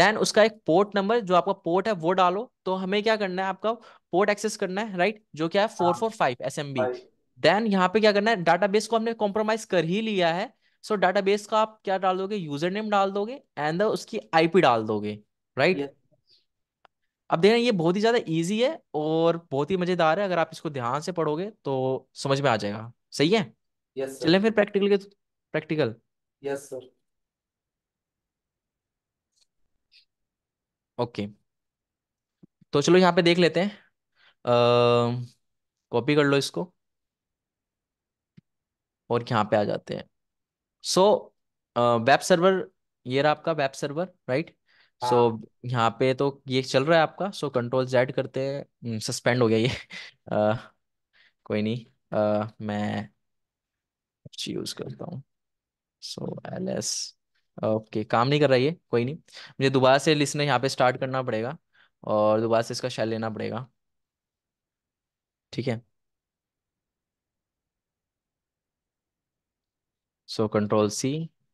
देन उसका एक पोर्ट नंबर जो आपका पोर्ट है वो डालो तो हमें क्या करना है आपका पोर्ट एक्सेस करना है राइट जो क्या है four four five S M B then यहाँ पे क्या करना है डाटाबेस को हमने कॉम्प्रोमाइज कर ही लिया है सो so, डाटाबेस का आप क्या डाल दोगे यूजर नेम डाल दोगे एंड उसकी आईपी डाल दोगे राइट right? yeah. अब देखें ये बहुत ही ज्यादा इजी है और बहुत ही मजेदार है अगर आप इसको ध्यान से पढ़ोगे तो समझ में आ जाएगा सही है yes, चले फिर प्रैक्टिकल के प्रैक्टिकल यस सर ओके तो चलो यहाँ पे देख लेते हैं कॉपी कर लो इसको और यहाँ पे आ जाते हैं सो वेब सर्वर ये रहा आपका वेब सर्वर राइट सो यहाँ पे तो ये चल रहा है आपका सो कंट्रोल जेड करते हैं सस्पेंड हम्म, हो गया ये uh, कोई नहीं uh, मैं यूज करता हूँ सो एल एस ओके काम नहीं कर रहा ये कोई नहीं मुझे दोबारा से लिस्ट यहाँ पे स्टार्ट करना पड़ेगा और दोबारा से इसका शेल लेना पड़ेगा ठीक है so control C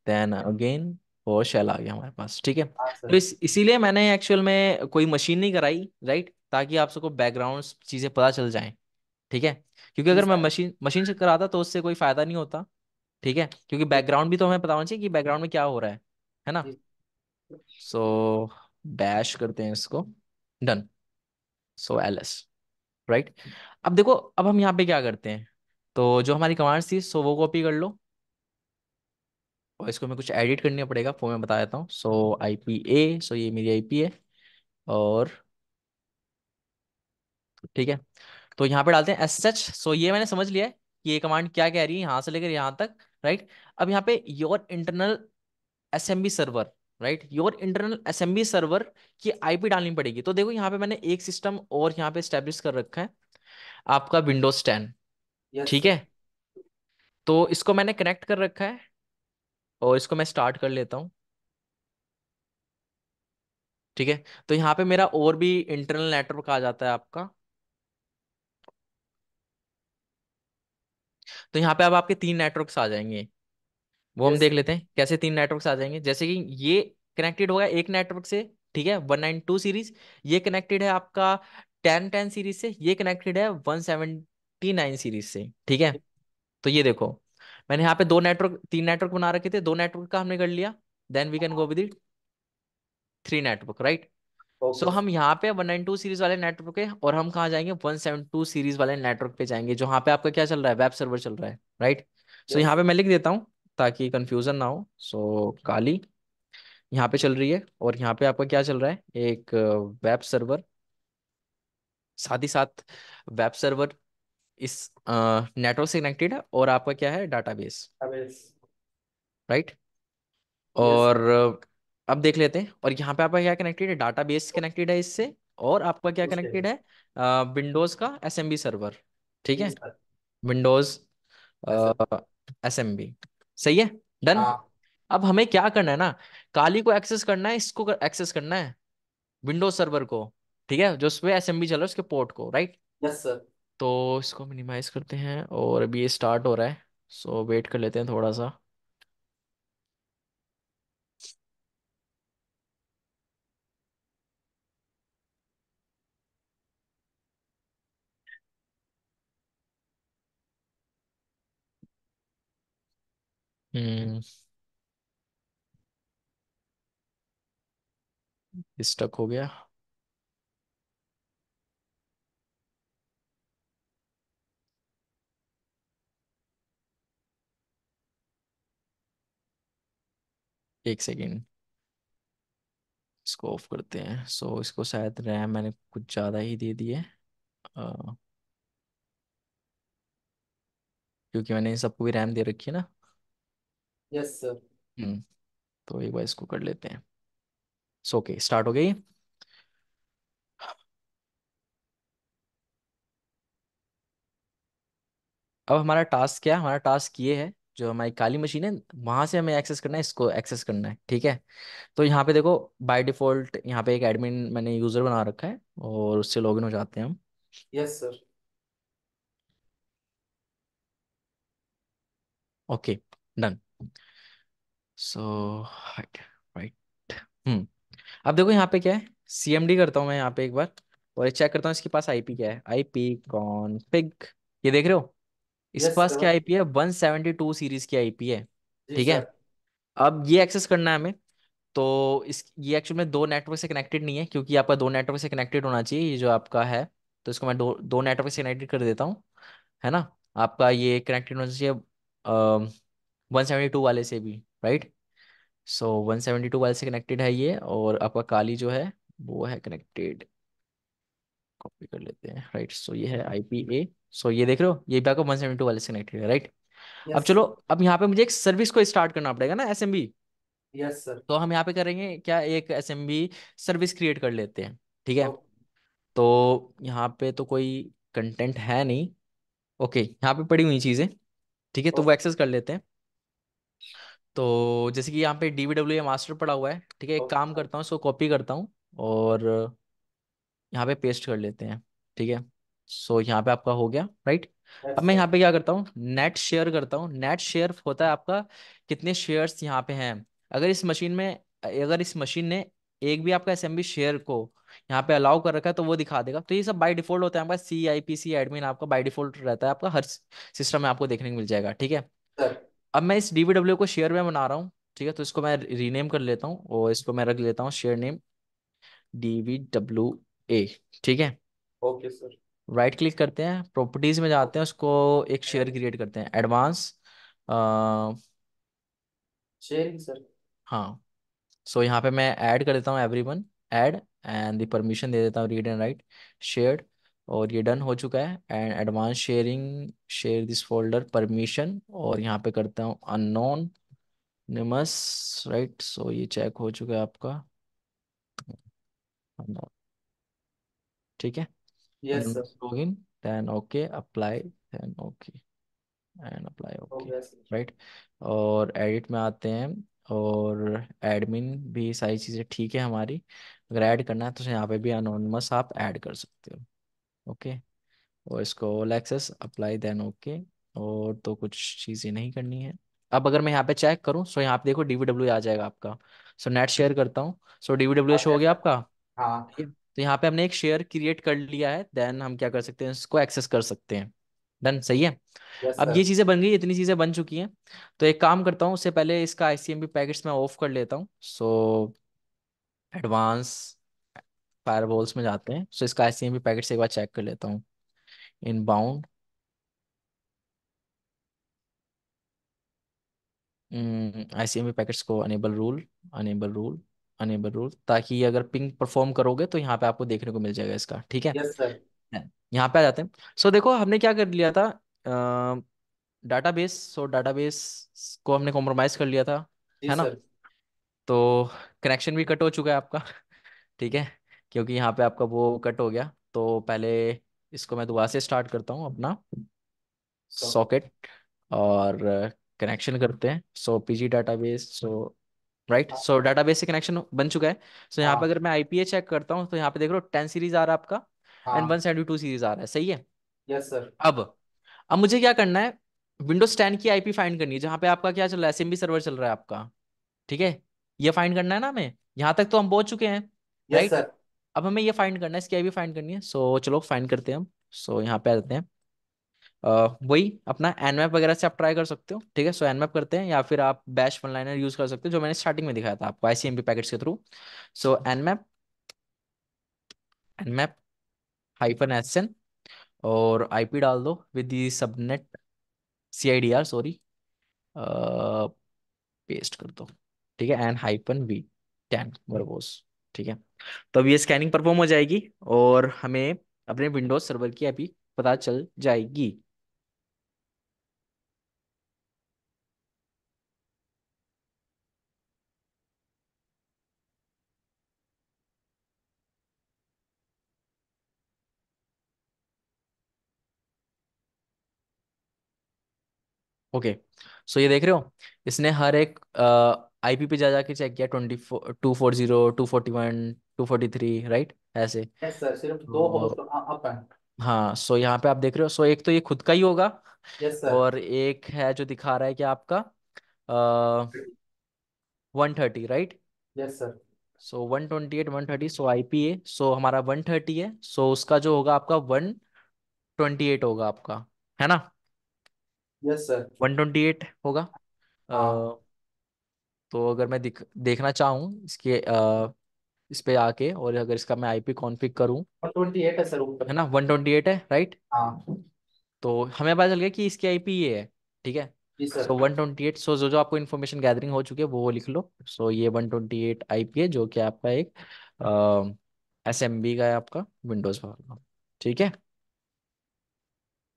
then again वो शेल आ गया हमारे पास ठीक है हाँ, तो इस इसीलिए मैंने एक्चुअल में कोई मशीन नहीं कराई राइट ताकि आप सबको बैकग्राउंड चीज़ें पता चल जाए ठीक है क्योंकि अगर मैं मशीन मशीन से कराता तो उससे कोई फायदा नहीं होता ठीक है क्योंकि बैकग्राउंड भी तो हमें पता होना चाहिए कि बैकग्राउंड में क्या हो रहा है है ना सो so, बैश करते हैं इसको डन सो एलएस राइट अब देखो अब हम यहाँ पे क्या करते हैं तो जो हमारी कमांड्स थी सो वो कॉपी कर लो और इसको मैं कुछ एडिट करना पड़ेगा फो में बता देता हूँ सो आई पी ए सो ये मेरी आई पी है और ठीक है तो यहाँ पे डालते हैं एस एच सो ये मैंने समझ लिया है कि ये कमांड क्या कह रही है यहाँ से लेकर यहाँ तक राइट अब यहाँ पे your internal S M B server right your internal assembly server की आईपी डालनी पड़ेगी तो देखो यहाँ पे मैंने एक सिस्टम और यहाँ पे स्टेब्लिश कर रखा है आपका विंडोज टेन ठीक है तो इसको मैंने कनेक्ट कर रखा है और इसको मैं स्टार्ट कर लेता हूँ ठीक है तो यहाँ पे मेरा और भी इंटरनल नेटवर्क आ जाता है आपका तो यहाँ पे अब आपके तीन नेटवर्क्स आ जाएंगे वो हम देख लेते हैं कैसे तीन नेटवर्क्स आ जाएंगे जैसे कि ये कनेक्टेड होगा एक नेटवर्क से ठीक है वन नाइन टू सीरीज ये कनेक्टेड है आपका टेन टेन सीरीज से ये कनेक्टेड है वन सेवेंटी नाइन सीरीज से ठीक है तो ये देखो मैंने यहाँ पे दो नेटवर्क तीन नेटवर्क बना रखे थे दो नेटवर्क का हमने कर लिया then we can go with it three network right so हम यहाँ पे वन नाइन टू सीरीज वाले नेटवर्क है और हम कहा जाएंगे वन सेवन टू सीरीज वाले नेटवर्क पे जाएंगे जो यहाँ पे आपका क्या चल रहा है वेब सर्वर चल रहा है राइट सो यहाँ पे मैं लिख देता हूँ ताकि कंफ्यूजन ना हो सो so, काली यहाँ पे चल रही है और यहाँ पे आपका क्या चल रहा है एक वेब uh, सर्वर साथ ही साथ वेब सर्वर इस नेटवर्क से कनेक्टेड है और आपका क्या है डाटाबेस राइट और अब देख लेते हैं और यहाँ पे आपका क्या कनेक्टेड है डाटाबेस कनेक्टेड है इससे और आपका क्या कनेक्टेड है विंडोज का एस एम बी सर्वर ठीक है विंडोज एसएमबी सही है डन हाँ। अब हमें क्या करना है ना काली को एक्सेस करना है इसको एक्सेस करना है विंडोज सर्वर को ठीक है जो उस पर एस चल रहा है उसके पोर्ट को राइट यस सर तो इसको मिनिमाइज करते हैं और अभी ये स्टार्ट हो रहा है सो वेट कर लेते हैं थोड़ा सा हम्म स्टक हो गया एक सेकेंड इसको ऑफ करते हैं सो so, इसको शायद रैम मैंने कुछ ज़्यादा ही दे दी है क्योंकि मैंने इन सबको भी रैम दे रखी है ना यस सर हम्म तो एक बार इसको कर लेते हैं सो ओके स्टार्ट हो गई अब हमारा टास्क क्या हमारा टास्क ये है जो हमारी काली मशीन है वहां से हमें एक्सेस करना है इसको एक्सेस करना है ठीक है तो यहाँ पे देखो बाय डिफॉल्ट यहाँ पे एक एडमिन मैंने यूजर बना रखा है और उससे लॉगिन हो जाते हैं हम yes sir okay done so right hmm अब देखो यहाँ पे क्या है सीएमडी करता हूँ मैं यहाँ पे एक बार और चेक करता हूँ इसके पास आईपी क्या है आईपी कॉन्फिग ये देख रहे हो इसके पास क्या आईपी है 172 सीरीज की आईपी है जी ठीक है सर अब ये एक्सेस करना है हमें तो इस ये एक्चुअल में दो नेटवर्क से कनेक्टेड नहीं है क्योंकि आपका दो नेटवर्क से कनेक्टेड होना चाहिए ये जो आपका है तो इसको मैं दो दो नेटवर्क से कनेक्टेड कर देता हूँ है ना आपका ये कनेक्टेड होना चाहिए वन सेवेंटी टू वाले से भी right so one seventy two वाले से कनेक्टेड है ये और आपका काली जो है वो है कनेक्टेड कॉपी कर लेते हैं राइट सो ये है आई पी ए सो ये देख रहे हो ये भी आपका टू वाले से कनेक्टेड है राइट yes. अब चलो अब यहाँ पे मुझे एक सर्विस को स्टार्ट करना पड़ेगा ना S M B yes sir तो हम यहाँ पे करेंगे क्या एक S M B service create कर लेते हैं ठीक है oh. तो यहाँ पे तो कोई कंटेंट है नहीं ओके okay, यहाँ पे पड़ी हुई चीज़ें ठीक है तो oh. वो एक्सेस कर लेते हैं तो जैसे कि यहाँ पे डी डब्ल्यू ए मास्टर पड़ा हुआ है ठीक है एक oh. काम करता हूँ इसको कॉपी करता हूँ और यहाँ पे पेस्ट कर लेते हैं ठीक है सो so, यहाँ पे आपका हो गया राइट अब मैं यहाँ पे क्या करता हूँ नेट शेयर करता हूँ नेट शेयर होता है आपका कितने शेयर यहाँ पे हैं अगर इस मशीन में अगर इस मशीन ने एक भी आपका एस शेयर को यहाँ पे अलाउ कर रखा है तो वो दिखा देगा तो ये सब बाय डिफॉल्ट होता है आपका C I P C admin आपका बाय डिफॉल्ट रहता है आपका हर सिस्टम में आपको देखने को मिल जाएगा ठीक है अब मैं इस डीबीडब्ल्यू को शेयर में बना रहा हूँ ठीक है तो इसको मैं रीनेम कर लेता हूँ और इसको मैं रख लेता हूँ शेयर नेम डीबीडब्ल्यू ए ठीक है ओके सर राइट क्लिक करते हैं प्रॉपर्टीज में जाते हैं उसको एक शेयर क्रिएट करते हैं एडवांस शेयर सर हाँ सो so, यहाँ पे मैं ऐड कर देता हूँ everyone add and the permission दे देता हूँ रीड एंड राइट शेयर और ये डन हो चुका है and advance sharing share this folder permission और यहाँ पे करता हूँ अननोन निमस राइट सो ये चेक हो चुका है आपका ठीक है Yes, sir. Login, then okay, apply, then okay. And apply okay right और एडिट में आते हैं और एडमिन भी सारी चीज़ें ठीक है हमारी अगर ऐड करना है तो यहाँ पे भी अनोनमस आप ऐड कर सकते हो ओके और इसको all access apply then okay और तो कुछ चीज़ें नहीं करनी है अब अगर मैं यहाँ पे चेक करूँ सो यहाँ पे देखो डीवीडब्ल्यू आ जाएगा आपका सो नेट शेयर करता हूँ सो डीवीडब्ल्यू शो हो गया आपका हाँ तो यहाँ पे हमने एक शेयर क्रिएट कर लिया है देन हम क्या कर सकते हैं इसको एक्सेस कर सकते हैं डन सही है yes, अब ये चीजें बन गई इतनी चीजें बन चुकी हैं तो एक काम करता हूँ उससे पहले इसका आईसीएमबी पैकेट मैं ऑफ कर लेता हूँ सो एडवांस फायर में जाते हैं सो so, इसका आईसीएमबी पैकेट एक बार चेक कर लेता हूँ इन बाउंड आईसीएमबी पैकेट्स को enable rule enable rule enable rule ताकि अगर पिंग परफॉर्म करोगे तो यहाँ पे आपको देखने को मिल जाएगा इसका ठीक है यस सर हाँ, यहाँ पे आ जाते हैं सो so, देखो हमने क्या कर लिया था database so database को हमने कॉम्प्रोमाइज कर लिया था है ना तो कनेक्शन भी कट हो चुका है आपका ठीक है क्योंकि यहाँ पे आपका वो कट हो गया तो पहले इसको मैं दोबारा से स्टार्ट करता हूँ अपना सॉकेट और कनेक्शन करते हैं so PG database so right so database से कनेक्शन बन चुका है सो so, यहाँ पे हाँ। अगर मैं आईपीए चेक करता हूँ तो यहाँ पे देख रहा हूँ टेन सीरीज आ रहा है आपका and one seventy two series आ रहा है सही है यस सर अब अब मुझे क्या करना है विंडोज टेन की आईपी फाइंड करनी है जहाँ पे आपका क्या चल रहा है एसएमबी सर्वर चल रहा है आपका ठीक है ये फाइंड करना है ना हमें यहाँ तक तो हम पहुंच चुके हैं राइट yes, अब हमें ये फाइंड करना है इसकी आईपी फाइंड करनी है सो so, चलो फाइंड करते हैं हम सो so, यहाँ पे आ जाते हैं वही अपना एनमैप वगैरह से आप ट्राई कर सकते हो ठीक है सो एनमैप करते हैं या फिर आप बैश वन लाइनर यूज कर सकते हो जो मैंने स्टार्टिंग में दिखाया था आपको आईसीएमपी पैकेट्स के through so Nmap Nmap hyphen N और आईपी डाल दो with the subnet CIDR sorry paste कर दो ठीक है N hyphen V ten verbose ठीक है तो अब ये स्कैनिंग परफॉर्म हो जाएगी और हमें अपने विंडोज सर्वर की आईपी पता चल जाएगी ओके सो ये देख रहे हो इसने हर एक आई पी पे जा जाके चेक किया twenty two four zero two forty one two forty three right ऐसे तो तो, हाँ, हाँ सो यहाँ पे आप देख रहे हो सो एक तो ये खुद का ही होगा यस सर और एक है जो दिखा रहा है कि आपका one thirty right yes sir so one twenty eight one thirty so I P A so हमारा वन थर्टी है सो उसका जो होगा आपका वन ट्वेंटी एट होगा आपका है ना yes sir one twenty eight होगा हाँ अ, तो अगर मैं दिख, देखना चाहूँ इसके अ, इस पे आके और अगर इसका मैं आईपी कॉन्फ़िग करूँ ट्वेंटी एट है सर है ना वन ट्वेंटी एट है राइट हाँ। तो हमें पता चल गया कि इसकी आईपी ये है ठीक है so one twenty eight so जो जो आपको इन्फॉर्मेशन गैदरिंग हो चुकी है वो लिख लो सो so, ये वन ट्वेंटी एट आईपी है जो कि आपका एक एस एम बी का है आपका विंडोज ठीक है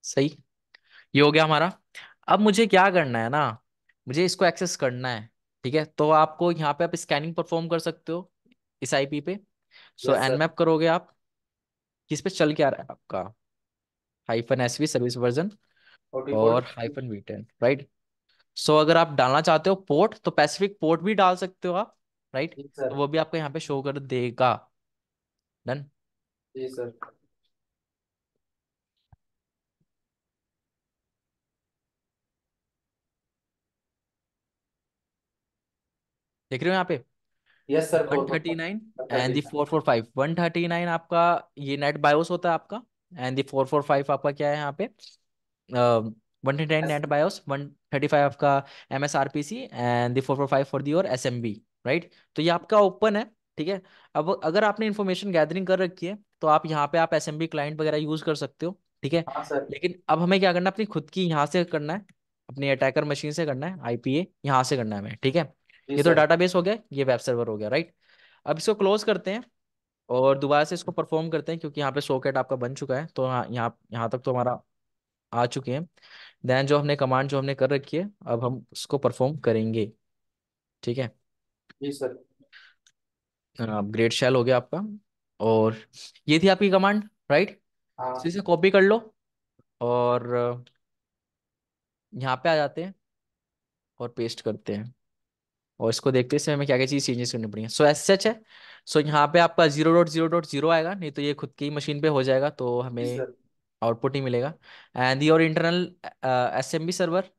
सही ये हो गया हमारा अब मुझे क्या करना है ना मुझे इसको एक्सेस करना है ठीक है तो आपको यहाँ पे आप स्कैनिंग परफॉर्म कर सकते हो इस आई पे सो एन मैप करोगे आप किस पे चल के आ रहा है आपका हाइफन एसवी सर्विस वर्जन और hyphen V ten right so अगर आप डालना चाहते हो पोर्ट तो पैसिफिक पोर्ट भी डाल सकते हो आप राइट right? तो वो भी आपको यहाँ पे शो कर देगा डन जी सर देख रहे हो यहाँ पे yes sir nine and the thirty nine आपका ये नेट बायोस होता है आपका एंड दी फाइव आपका क्या है यहाँ पे one thirty nine net BIOS one thirty five आपका M S R P C and the four four five for the और एस एम बी राइट तो ये आपका ओपन है ठीक है अब अगर आपने इन्फॉर्मेशन गैदरिंग कर रखी है तो आप यहाँ पे आप एस एम बी क्लाइंट वगैरह यूज कर सकते हो ठीक है हाँ, लेकिन अब हमें क्या करना है अपनी खुद की यहाँ से करना है अपनी अटैकर मशीन से करना है आईपीए यहाँ से करना है हमें ठीक है ये तो बेस हो गया ये वेब सर्वर हो गया राइट अब इसको क्लोज करते हैं और दोबारा से इसको परफॉर्म करते हैं क्योंकि यहाँ पे सॉकेट आपका बन चुका है तो यहाँ यहाँ तक तो हमारा आ चुके हैं देन जो हमने कमांड जो हमने कर रखी है अब हम उसको परफॉर्म करेंगे ठीक है जी ग्रेट शेल हो गया आपका और ये थी आपकी कमांड हाँ। राइट इसे कॉपी कर लो और यहाँ पे आ जाते हैं और पेस्ट करते हैं और इसको देखते हुए हमें क्या क्या चीज़ चेंजेस करनी पड़ी सो एस एच है सो so, यहाँ पे आपका zero dot zero dot zero आएगा नहीं तो ये खुद की मशीन पे हो जाएगा तो हमें आउटपुट ही मिलेगा and your internal S M B server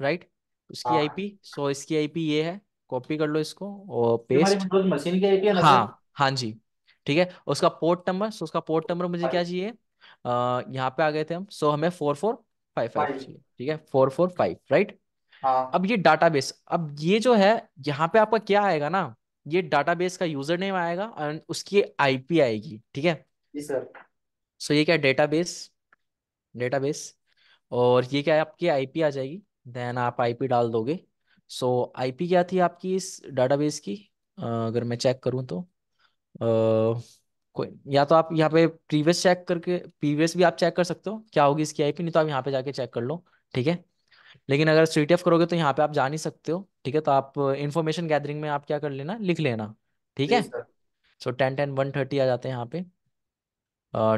right उसकी आई पी सो इसकी आई पी ये है कॉपी कर लो इसको और पेस्ट मशीन की आईपी है हाँ हाँ जी ठीक है उसका पोर्ट नंबर सो उसका पोर्ट नंबर मुझे क्या चाहिए यहाँ पे आ गए थे हम सो हमें फोर फोर फाइव फाइव चाहिए ठीक है फोर फोर फाइव राइट हाँ अब ये डाटाबेस अब ये जो है यहाँ पे आपका क्या आएगा ना ये डाटाबेस का यूजर नेम आएगा और उसकी आईपी आएगी ठीक है जी सर सो ये क्या डेटाबेस डेटाबेस और ये क्या है आपकी आईपी आ जाएगी देन आप आईपी डाल दोगे सो आईपी क्या थी आपकी इस डाटाबेस की अगर मैं चेक करूँ तो आ, कोई या तो आप यहाँ पे प्रीवियस चेक करके प्रीवियस भी आप चेक कर सकते हो क्या होगी इसकी आईपी नहीं तो आप यहाँ पे जाके चेक कर लो ठीक है लेकिन अगर सी करोगे तो यहाँ पे आप जा नहीं सकते हो ठीक है तो आप इन्फॉर्मेशन गैदरिंग में आप क्या कर लेना लिख लेना ठीक है so ten ten one thirty आ जाते हैं यहाँ पे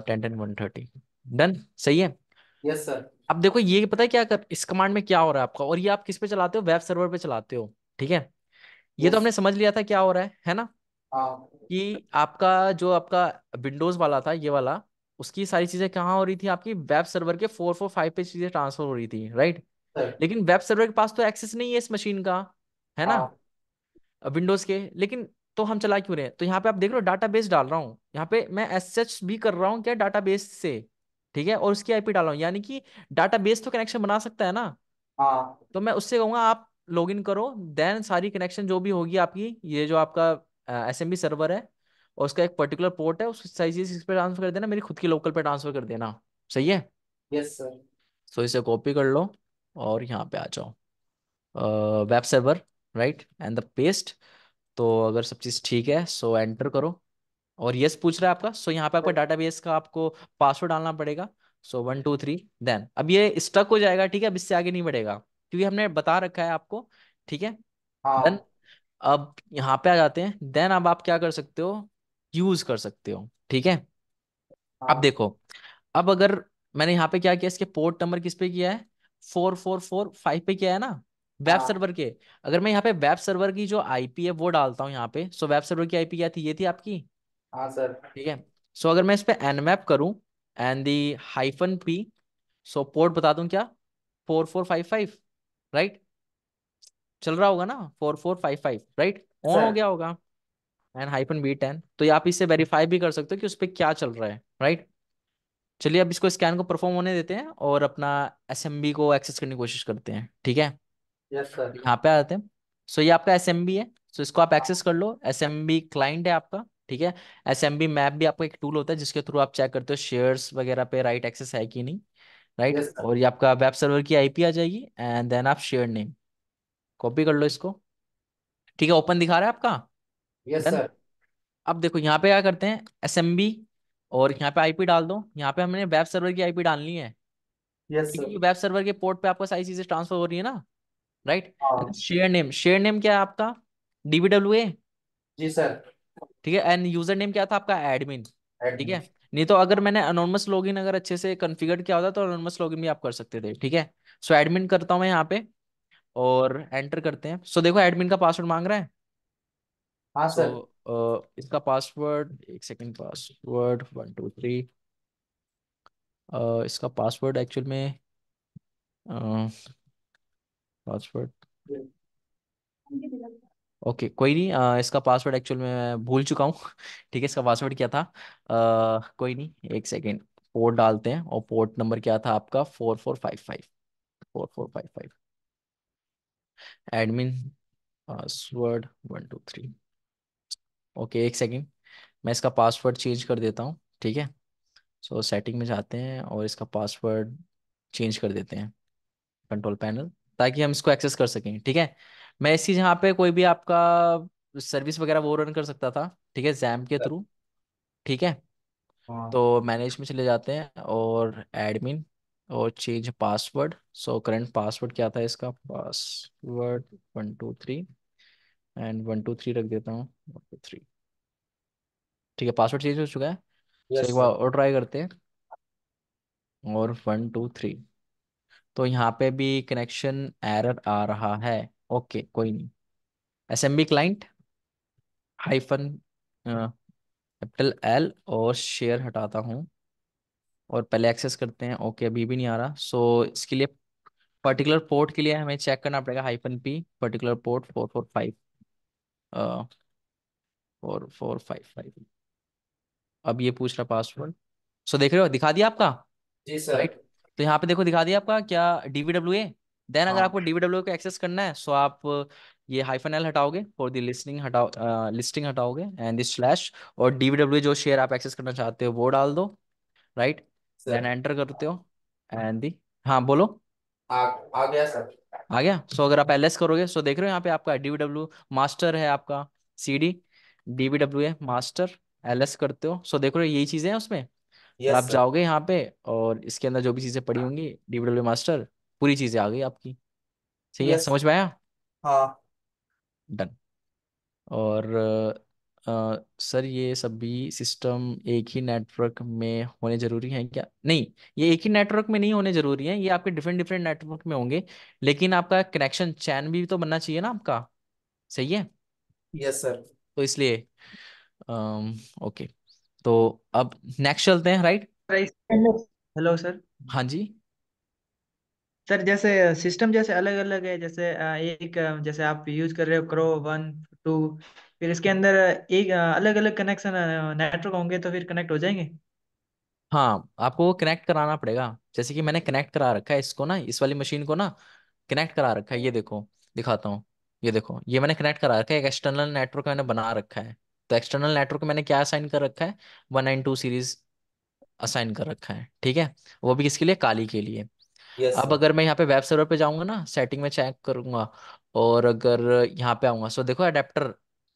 ten ten one thirty done सही है यस सर अब देखो ये पता है क्या कर इस कमांड में क्या हो रहा है आपका और ये आप किस पे चलाते हो वेब सर्वर पे चलाते हो ठीक है ये तो yes. तो हमने समझ लिया था क्या हो रहा है है ना हाँ। कि आपका जो आपका विंडोज वाला था ये वाला उसकी सारी चीजें कहाँ हो रही थी आपकी वेब सर्वर के फोर फोर फाइव पे चीजें ट्रांसफर हो रही थी राइट right? लेकिन वेब सर्वर के पास तो एक्सेस नहीं है इस मशीन का है ना विंडोज हाँ। के लेकिन तो हम चला क्यों रहे हैं तो यहाँ पे आप देख रहे हो डाटा बेस डाल रहा हूँ यहाँ पे मैं एस भी कर रहा हूँ क्या डाटा बेस से ठीक है और उसकी आईपी डाल रहा हूँ यानी कि डाटा बेस तो कनेक्शन बना सकता है ना हाँ। तो मैं उससे कहूंगा आप लॉग इन करो देन सारी कनेक्शन जो भी होगी आपकी ये जो आपका एस एम बी सर्वर है और उसका एक पर्टिकुलर पोर्ट है उसकी साइज चीज इस पर ट्रांसफर कर देना मेरी खुद की लोकल पर ट्रांसफर कर देना सही है यस सर सो इसे कॉपी कर लो और यहाँ पे आ जाओ web server right and the paste तो अगर सब चीज़ ठीक है सो so एंटर करो और यस पूछ रहा है आपका सो so यहाँ पे आपका डाटाबेस का आपको पासवर्ड डालना पड़ेगा so one two three then अब ये स्टक हो जाएगा ठीक है अब इससे आगे नहीं बढ़ेगा क्योंकि हमने बता रखा है आपको ठीक है देन हाँ। अब यहाँ पे आ जाते हैं देन अब आप क्या कर सकते हो यूज कर सकते हो ठीक है हाँ। अब देखो अब अगर मैंने यहाँ पे क्या किया इसके पोर्ट नंबर किस पे किया है फोर फोर फोर फाइव पे क्या है ना वेब सर्वर हाँ। के अगर मैं यहाँ पे वेब सर्वर की जो आईपी है वो डालता हूँ यहाँ पे सो वेब सर्वर की आईपी क्या थी ये थी आपकी हाँ सर ठीक है सो अगर मैं इस पे मैप करूँ and the hyphen P so port बता दूं क्या four four five five right चल रहा होगा ना four four five five right on हो गया होगा एंड हाइफन बी टेन तो आप इसे वेरीफाई भी कर सकते हो कि उस पर क्या चल रहा है राइट right? चलिए अब इसको स्कैन को परफॉर्म होने देते हैं और अपना एस को एक्सेस करने की कोशिश करते हैं ठीक है यस सर यहाँ पे आते हैं सो so, ये आपका एस है सो so, इसको आप एक्सेस कर लो एस क्लाइंट है आपका ठीक है एस मैप भी आपका एक टूल होता है जिसके थ्रू आप चेक करते हो शेयर्स वगैरह पे राइट एक्सेस है कि नहीं राइट right? yes, और ये आपका वेब सर्वर की आईपी आ जाएगी एंड देन आप शेयर नेम कॉपी कर लो इसको ठीक है ओपन दिखा रहा है आपका यस yes, सर अब देखो यहाँ पे क्या करते हैं एस एम बी और यहाँ पे आईपी डाल दो यहाँ पे हमने वेब सर्वर की आईपी डालनी है यस yes, वेब सर्वर के पोर्ट पे आपको सारी चीजें ट्रांसफर हो रही है ना right share name share name क्या है आपका डीबीडब्ल्यू ए जी सर ठीक है एंड यूजर नेम क्या था आपका एडमिन ठीक है नहीं तो अगर मैंने अनोनमस लॉगिन अगर अच्छे से कन्फिगर किया होता तो अनोनमस लॉगिन भी आप कर सकते थे ठीक है सो एडमिन करता हूँ मैं यहाँ पे और एंटर करते हैं सो so, देखो एडमिन का पासवर्ड मांग रहा है हाँ सर so, तो इसका पासवर्ड एक second password one two three इसका पासवर्ड एक्चुअल में पासवर्ड ओके okay, कोई नहीं आ, इसका पासवर्ड एक्चुअल में भूल चुका हूँ ठीक है इसका पासवर्ड क्या था आ, कोई नहीं एक सेकेंड पोर्ट डालते हैं और पोर्ट नंबर क्या था आपका four four five five four four five five admin password one two three okay एक सेकेंड मैं इसका पासवर्ड चेंज कर देता हूँ ठीक है सो so, सेटिंग में जाते हैं और इसका पासवर्ड चेंज कर देते हैं कंट्रोल पैनल ताकि हम इसको एक्सेस कर सकें ठीक है मैं इसी जहाँ पे कोई भी आपका सर्विस वगैरह वो रन कर सकता था ठीक है जैम के थ्रू ठीक है हाँ। तो मैनेज में चले जाते हैं और एडमिन और change password so current password क्या था इसका password one two three and one two three रख देता हूँ थ्री ठीक है पासवर्ड चेंज हो चुका है एक बार और ट्राई करते हैं और वन टू थ्री तो यहाँ पे भी कनेक्शन एरर आ रहा है ओके कोई नहीं S M B client hyphen capital L और शेयर हटाता हूँ और पहले एक्सेस करते हैं ओके अभी भी नहीं आ रहा सो इसके लिए पर्टिकुलर पोर्ट के लिए हमें चेक करना पड़ेगा hyphen P particular port four four five four four five five अब ये पूछ रहा पासवर्ड सो देख रहे हो दिखा दिया आपका जी सर राइट right? तो यहाँ पे देखो दिखा दिया आपका क्या डीवीडब्ल्यू ए देन अगर हाँ। आपको डीवीडब्ल्यू को एक्सेस करना है सो आप ये हाइफन एल हटाओगे फॉर दी लिस्टिंग हटाओ लिस्टिंग हटाओगे एंड दिस स्लैश और डीवीडब्ल्यू जो शेयर आप एक्सेस करना चाहते हो वो डाल दो राइट देन एंटर करते हो एंड दी हाँ बोलो आ, आ गया सर आ गया सो अगर आप एल करोगे सो देख रहे हो यहाँ पे आपका डीवीडब्ल्यू मास्टर है आपका सी डी डब्ल्यू है मास्टर एल करते हो सो देख रहे हो यही चीजें हैं उसमें yes, आप sir. जाओगे यहाँ पे और इसके अंदर जो भी चीजें पड़ी हाँ। होंगी डीवीडब्ल्यू मास्टर पूरी चीजें आ गई आपकी सही yes. है समझ में आया हाँ डन और आ, सर ये सभी सिस्टम एक ही नेटवर्क में होने जरूरी हैं क्या नहीं ये एक ही नेटवर्क में नहीं होने जरूरी हैं ये आपके डिफरेंट डिफरेंट नेटवर्क में होंगे लेकिन आपका कनेक्शन चैन भी तो बनना चाहिए ना आपका सही है यस सर तो इसलिए ओके तो अब नेक्स्ट चलते हैं राइट हेलो सर हाँ जी सर जैसे सिस्टम जैसे अलग अलग है जैसे एक जैसे आप यूज कर रहे हो क्रो वन टू फिर इसके अंदर एक अलग अलग कनेक्शन नेटवर्क होंगे तो फिर कनेक्ट हो जाएंगे हाँ आपको वो कनेक्ट कराना पड़ेगा जैसे कि मैंने कनेक्ट करा रखा है इसको ना इस वाली मशीन को ना कनेक्ट करा रखा है ये देखो दिखाता हूँ ये देखो ये मैंने कनेक्ट करा रखा है एक एक्सटर्नल नेटवर्क मैंने बना रखा है तो एक्सटर्नल नेटवर्क मैंने क्या असाइन कर रखा है one nine two series assign कर रखा है ठीक है वो भी किसके लिए काली के लिए यस अब अगर मैं यहाँ पे वेब सर्वर पे जाऊंगा ना सेटिंग में चेक करूंगा और अगर यहाँ पे आऊंगा सो देखो अडेप्टर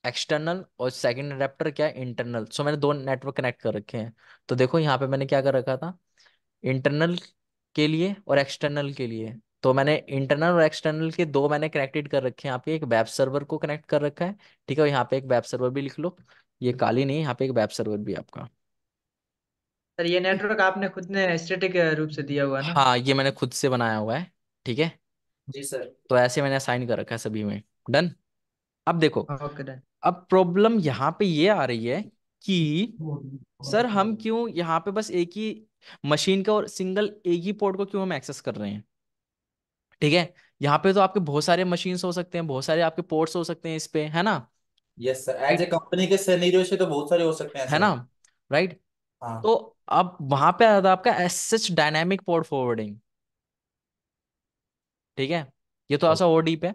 एक्सटर्नल और सेकंड अडेप्टर क्या है इंटरनल सो मैंने दो नेटवर्क कनेक्ट कर रखे हैं तो देखो यहाँ पे मैंने क्या कर रखा था इंटरनल के लिए और एक्सटर्नल के लिए तो मैंने इंटरनल और एक्सटर्नल के दो मैंने कनेक्टेड कर रखे हैं यहाँ पे एक वेब सर्वर को कनेक्ट कर रखा है ठीक है यहाँ पे एक वेब सर्वर भी लिख लो ये काली नहीं यहाँ पे एक वेब सर्वर भी आपका सर ये नेटवर्क आपने खुद ने स्टैटिक रूप से दिया हुआ है ना हाँ ये मैंने खुद से बनाया हुआ है ठीक है जी सर तो ऐसे मैंने साइन कर रखा है सभी में डन अब देखो ओके डन अब प्रॉब्लम यहाँ पे ये आ रही है कि सर हम क्यों यहाँ पे बस एक ही मशीन का और सिंगल एक ही पोर्ट को क्यों हम एक्सेस कर रहे हैं ठीक है यहाँ पे तो आपके बहुत सारे मशीन हो सकते हैं बहुत सारे आपके पोर्ट्स हो सकते हैं इस पे है ना yes sir as a company के से तो बहुत सारे हो सकते हैं है ना राइट right? हाँ तो अब वहां पे आता आपका S H dynamic port forwarding ठीक है ये तो ऐसा ओडी पे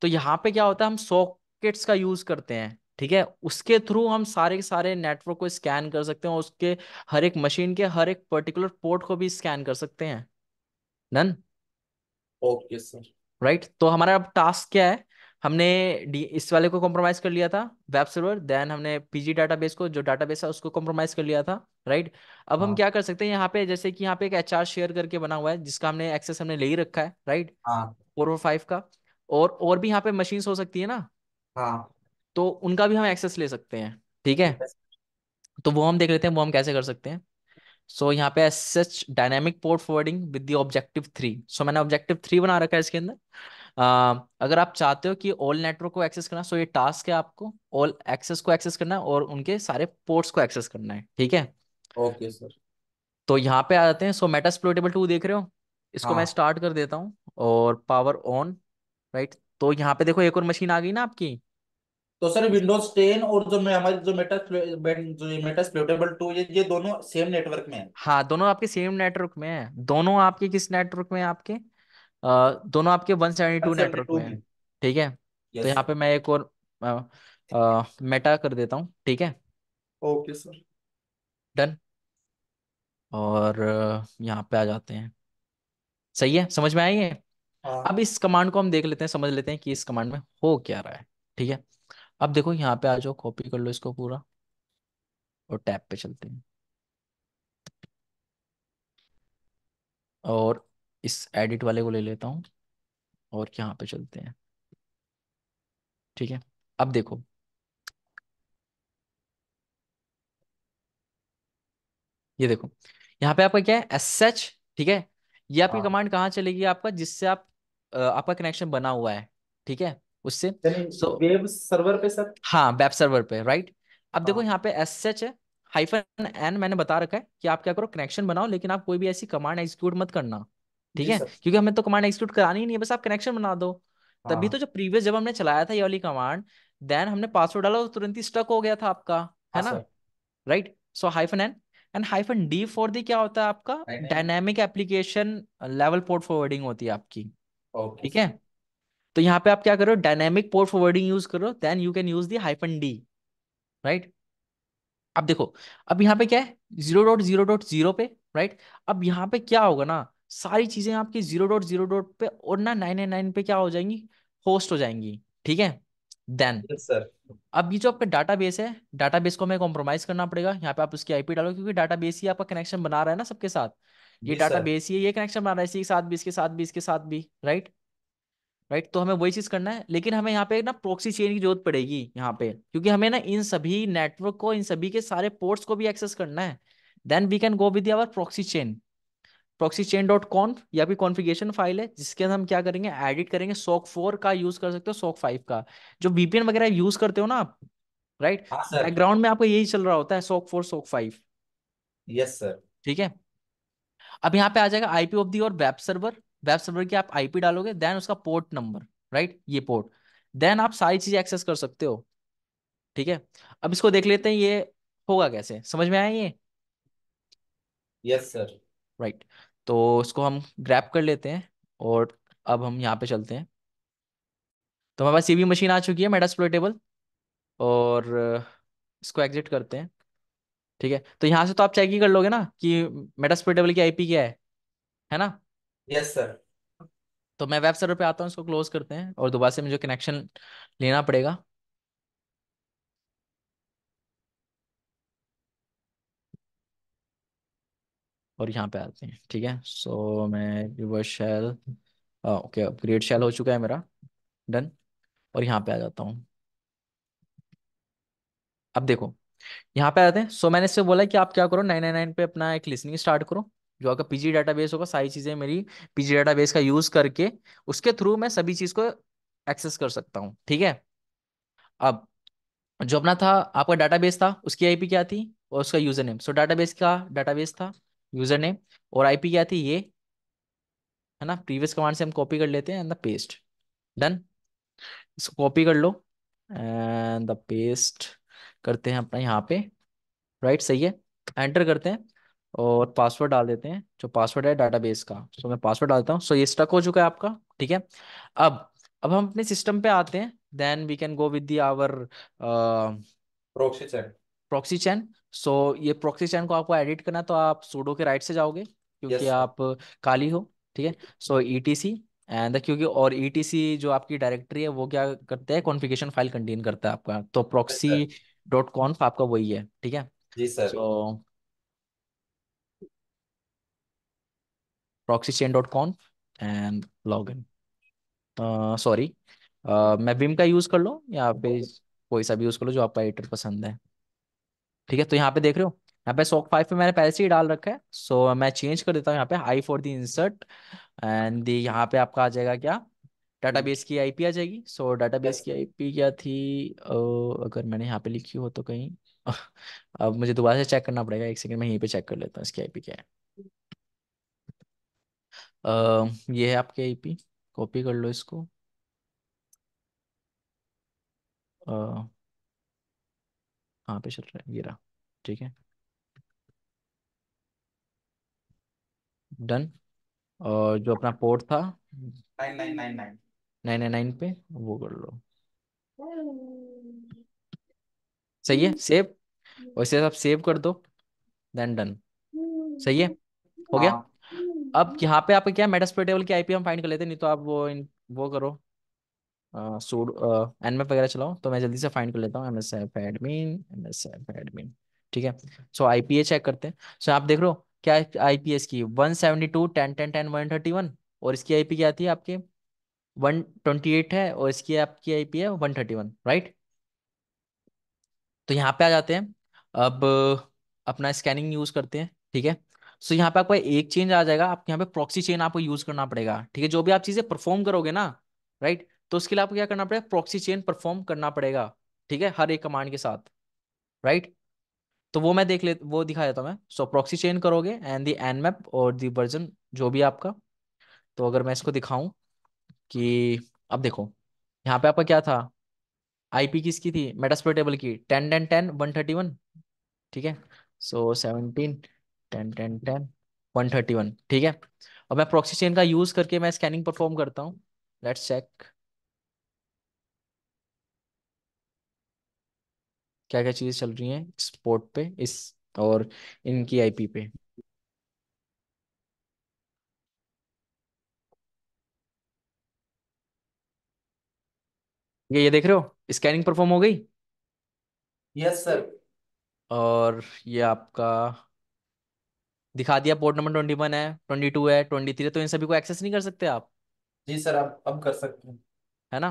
तो यहाँ पे क्या होता है हम सॉकेट्स का यूज करते हैं ठीक है उसके थ्रू हम सारे के सारे नेटवर्क को स्कैन कर सकते हैं और उसके हर एक मशीन के हर एक पर्टिकुलर पोर्ट को भी स्कैन कर सकते हैं डन ओके सर राइट तो हमारा अब टास्क क्या है हमने इस वाले को कॉम्प्रोमाइज कर लिया था वेब सर्वर देन हमने पीजी डाटाबेस को जो डाटाबेस है उसको कॉम्प्रोमाइज कर लिया था राइट अब हम हाँ। क्या कर सकते हैं यहाँ पे जैसे कि यहाँ पे एक एचआर शेयर करके बना हुआ है जिसका हमने एक्सेस हमने ले ही रखा है राइट फोर और फाइव का और और भी यहाँ पे मशीन हो सकती है ना हाँ। तो उनका भी हम एक्सेस ले सकते हैं ठीक है तो वो हम देख लेते हैं वो हम कैसे कर सकते हैं सो so, यहाँ पे S H dynamic port forwarding with the objective three so मैंने ऑब्जेक्टिव थ्री बना रखा है इसके अंदर अगर आप चाहते हो कि ऑल नेटवर्क को एक्सेस करना सो ये टास्क है आपको ऑल एक्सेस को एक्सेस करना है और उनके सारे पोर्ट्स को एक्सेस करना है ठीक है ओके सर तो यहाँ पे आ जाते हैं सो मेटा स्प्लोटेबल टू देख रहे हो इसको हाँ. मैं स्टार्ट कर देता हूँ और पावर ऑन राइट तो यहाँ पे देखो एक और मशीन आ गई ना आपकी तो सर विंडोज टेन और जो मैं हमारे जो मेटा जो मेटा स्प्लोटेबल टू ये ये दोनों सेम नेटवर्क में है हाँ दोनों आपके सेम नेटवर्क में है दोनों आपके किस नेटवर्क में है आपके दोनों आपके 172 नेटवर्क में है ठीक है तो यहाँ पे मैं एक और मेटा कर देता हूँ ठीक है ओके सर डन और यहाँ पे आ जाते हैं सही है समझ में आई है हाँ। अब इस कमांड को हम देख लेते हैं समझ लेते हैं कि इस कमांड में हो क्या रहा है ठीक है अब देखो यहाँ पे आ जाओ कॉपी कर लो इसको पूरा और टैब पे चलते हैं और इस एडिट वाले को ले लेता हूँ और यहाँ पे चलते हैं ठीक है अब देखो ये देखो यहाँ पे आपका क्या है एस एच ठीक है ये आपकी कमांड हाँ। कहाँ चलेगी आपका जिससे आप आपका कनेक्शन बना हुआ है ठीक है उससे so, वेब सर्वर पे सर हाँ वेब सर्वर पे राइट अब देखो हाँ। यहाँ पे एस एच है हाइफन एन मैंने बता रखा है कि आप क्या करो कनेक्शन बनाओ लेकिन आप कोई भी ऐसी कमांड एग्जीक्यूट मत करना ठीक है क्योंकि हमें तो कमांड एक्सिक्यूट करानी ही नहीं है बस आप कनेक्शन बना दो तभी तो हाँ। जो प्रीवियस जब हमने चलाया था ये वाली कमांड देन हमने पासवर्ड डाला तुरंत ही स्टक हो गया था आपका है हाँ ना right so hyphen N and hyphen D for the क्या होता है आपका dynamic application level port forwarding होती है आपकी ठीक है तो यहाँ पे आप क्या करो डायनेमिक पोर्ट फॉरवर्डिंग यूज करो then you can use the hyphen D right अब देखो अब यहाँ पे क्या है zero dot zero dot zero पे राइट अब यहाँ पे क्या होगा ना सारी चीजें आपकी जीरो डॉट जीरो डॉट पे और ना नाइन एन नाइन पे क्या हो जाएंगी होस्ट हो जाएंगी ठीक है देन अब ये जो आपका डाटा बेस है डाटा बेस को हमें कॉम्प्रोमाइज करना पड़ेगा यहाँ पे आप उसकी आईपी डालो क्योंकि डाटा बेस ही आपका कनेक्शन बना रहा है ना सबके साथ ये डाटा बेस ही है ये कनेक्शन बना रहा है इसी के साथ भी इसके साथ भी इसके साथ भी राइट राइट तो हमें वही चीज करना है लेकिन हमें यहाँ पे ना प्रोक्सी चेन की जरूरत पड़ेगी यहाँ पे क्योंकि हमें ना इन सभी नेटवर्क को इन सभी के सारे पोर्ट्स को भी एक्सेस करना है then we can go with our proxy chain proxy chain dot conf या भी कॉन्फ़िगरेशन फाइल है जिसके अंदर हम क्या करेंगे एडिट करेंगे सॉक फोर का यूज कर सकते हो सॉक फाइव का जो बीपीएन वगैरह यूज करते हो ना आप राइट हाँ, बैकग्राउंड में आपको यही चल रहा होता है sock four sock five yes sir ठीक है अब यहाँ पे आ जाएगा आईपी ऑफ दी और वेब सर्वर वेब सर्वर की आप आईपी डालोगे देन उसका पोर्ट नंबर राइट ये पोर्ट देन आप सारी चीजें एक्सेस कर सकते हो ठीक है अब इसको देख लेते हैं ये होगा कैसे समझ में आया ये यस सर राइट right. तो इसको हम ग्रैप कर लेते हैं और अब हम यहाँ पे चलते हैं तो हमारे पास सी मशीन आ चुकी है मेटास्प्लोटेबल और इसको एग्जिट करते हैं ठीक है तो यहाँ से तो आप चेक ही कर लोगे ना कि मेटास्प्लोटेबल की आईपी क्या है है ना यस सर तो मैं वेब सर्वर पे आता हूँ इसको क्लोज करते हैं और दोबारा से मुझे कनेक्शन लेना पड़ेगा और यहाँ पे आते हैं ठीक है सो so, मैं reverse shell okay upgrade shell हो चुका है मेरा डन और यहाँ पे आ जाता हूँ अब देखो यहाँ पे आते हैं सो so, मैंने इससे बोला कि आप क्या करो नाइन नाइन नाइन पे अपना एक लिसनिंग स्टार्ट करो जो आपका पीजी बेस होगा सारी चीज़ें मेरी पीजी बेस का यूज़ करके उसके थ्रू मैं सभी चीज़ को एक्सेस कर सकता हूँ ठीक है अब जो अपना था आपका डाटाबेस था उसकी आईपी क्या थी और उसका user name so data database का डाटाबेस था यूजर नेम और आईपी क्या थी ये है ना प्रीवियस कमांड से हम कॉपी कर लेते हैं पेस्ट डन इसको कॉपी कर लो एंड द पेस्ट करते हैं अपना यहाँ पे राइट सही है एंटर करते हैं और पासवर्ड डाल देते हैं जो पासवर्ड है डाटाबेस का सो तो so, मैं पासवर्ड डालता हूँ सो so, ये स्टक हो चुका है आपका ठीक है अब अब हम अपने सिस्टम पे आते हैं then we can go with the our proxy set proxy chain so ये प्रॉक्सी चैन को आपको एडिट करना तो आप सूडो के राइट से जाओगे क्योंकि yes. आप काली हो ठीक है सो ई टी सी एंड क्योंकि और ई टी सी जो आपकी डायरेक्टरी है वो क्या करते हैं कॉन्फ़िगरेशन फाइल कंटेन करता है आपका तो प्रॉक्सी डॉट कॉन्फ आपका वही है ठीक है जी sir so proxy chain dot conf and log in sorry मैं विम का यूज़ कर लो या फिर कोई सा भी यूज़ कर लो जो आपका एडिटर पसंद है ठीक है तो यहाँ पे देख रहे हो यहाँ पे सॉक फाइव पे मैंने पहले से ही डाल रखा है सो so, मैं चेंज कर देता हूँ यहाँ पे I for the insert and the यहाँ पे आपका आ जाएगा क्या डाटा बेस की आईपी आ जाएगी सो so, बेस की आईपी क्या थी ओ, अगर मैंने यहाँ पे लिखी हो तो कहीं अब मुझे दोबारा से चेक करना पड़ेगा एक सेकंड मैं यहीं पे चेक कर लेता हूँ इसकी आईपी क्या है आ, ये है आपकी आईपी कॉपी कर लो इसको आ, कहाँ पे चल रहा है ये रहा ठीक है डन और जो अपना पोर्ट था nine nine nine nine nine nine nine पे वो कर लो hmm. सही है सेव वैसे आप सेव कर दो देन डन सही है हो गया हाँ। अब यहाँ पे आपके क्या मेटास्प्लोइट लेवल की आईपी हम फाइंड कर लेते नहीं तो आप वो इन, वो करो सूड एनमेप वगैरह चलाओ तो मैं जल्दी से फाइंड कर लेता हूँ एडमिन एडमिन ठीक है सो आई पी ए चेक करते हैं सो so, आप देख लो क्या आई पी एस की one seventy two ten ten ten one thirty one और इसकी आई पी क्या आती है आपके वन ट्वेंटी एट है और इसकी आपकी आई पी है वन थर्टी वन राइट तो यहाँ पे आ जाते हैं अब अपना स्कैनिंग यूज करते हैं ठीक है सो so, यहाँ पे आपको एक चेंज आ जाएगा आपके यहाँ पे प्रॉक्सी चेन आपको यूज करना पड़ेगा ठीक है जो भी आप चीजें परफॉर्म करोगे ना राइट तो उसके लिए आपको क्या करना पड़ेगा प्रॉक्सी चेन परफॉर्म करना पड़ेगा ठीक है हर एक कमांड के साथ राइट तो वो मैं देख ले वो दिखा देता हूँ मैं सो प्रॉक्सी चेन करोगे एंड दी एन मैप और दी वर्जन जो भी आपका तो अगर मैं इसको दिखाऊं कि अब देखो यहाँ पे आपका क्या था आईपी किसकी थी मेटास्प्लोटेबल की ten ten ten one thirty one ठीक है so seventeen ten ten ten one thirty one ठीक है और मैं प्रोक्सी चेन का यूज करके मैं स्कैनिंग परफॉर्म करता हूँ लेट्स चेक क्या क्या चीज़ें चल रही हैं स्पोर्ट पे इस और इनकी आईपी पे ये ये देख रहे हो स्कैनिंग परफॉर्म हो गई यस सर और ये आपका दिखा दिया पोर्ट नंबर ट्वेंटी वन है ट्वेंटी टू है ट्वेंटी थ्री है तो इन सभी को एक्सेस नहीं कर सकते आप जी सर आप अब कर सकते हैं है ना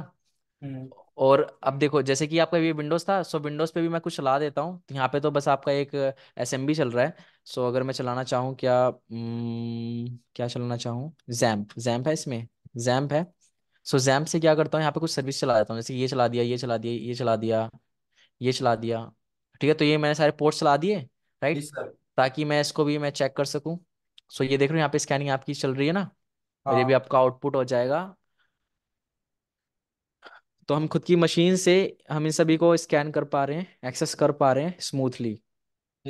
और अब देखो जैसे कि आपका ये विंडोज था सो विंडोज पे भी मैं कुछ चला देता हूँ यहाँ पे तो बस आपका एक एसएमबी चल रहा है सो अगर मैं चलाना चाहूँ क्या क्या चलाना चाहूँ जैम्प जैम्प है इसमें जैम्प है सो जैम्प से क्या करता हूँ यहाँ पे कुछ सर्विस चला देता हूँ जैसे ये चला दिया ये चला दिया ये चला दिया ये चला दिया ठीक है तो ये मैंने सारे पोर्ट्स चला दिए जी राइट सर ताकि मैं इसको भी मैं चेक कर सकूँ सो ये देख रहा हूँ यहाँ पे स्कैनिंग आपकी चल रही है ना और ये हाँ। भी हाँ आपका आउटपुट हो जाएगा तो हम खुद की मशीन से हम इन सभी को स्कैन कर पा रहे हैं एक्सेस कर पा रहे हैं स्मूथली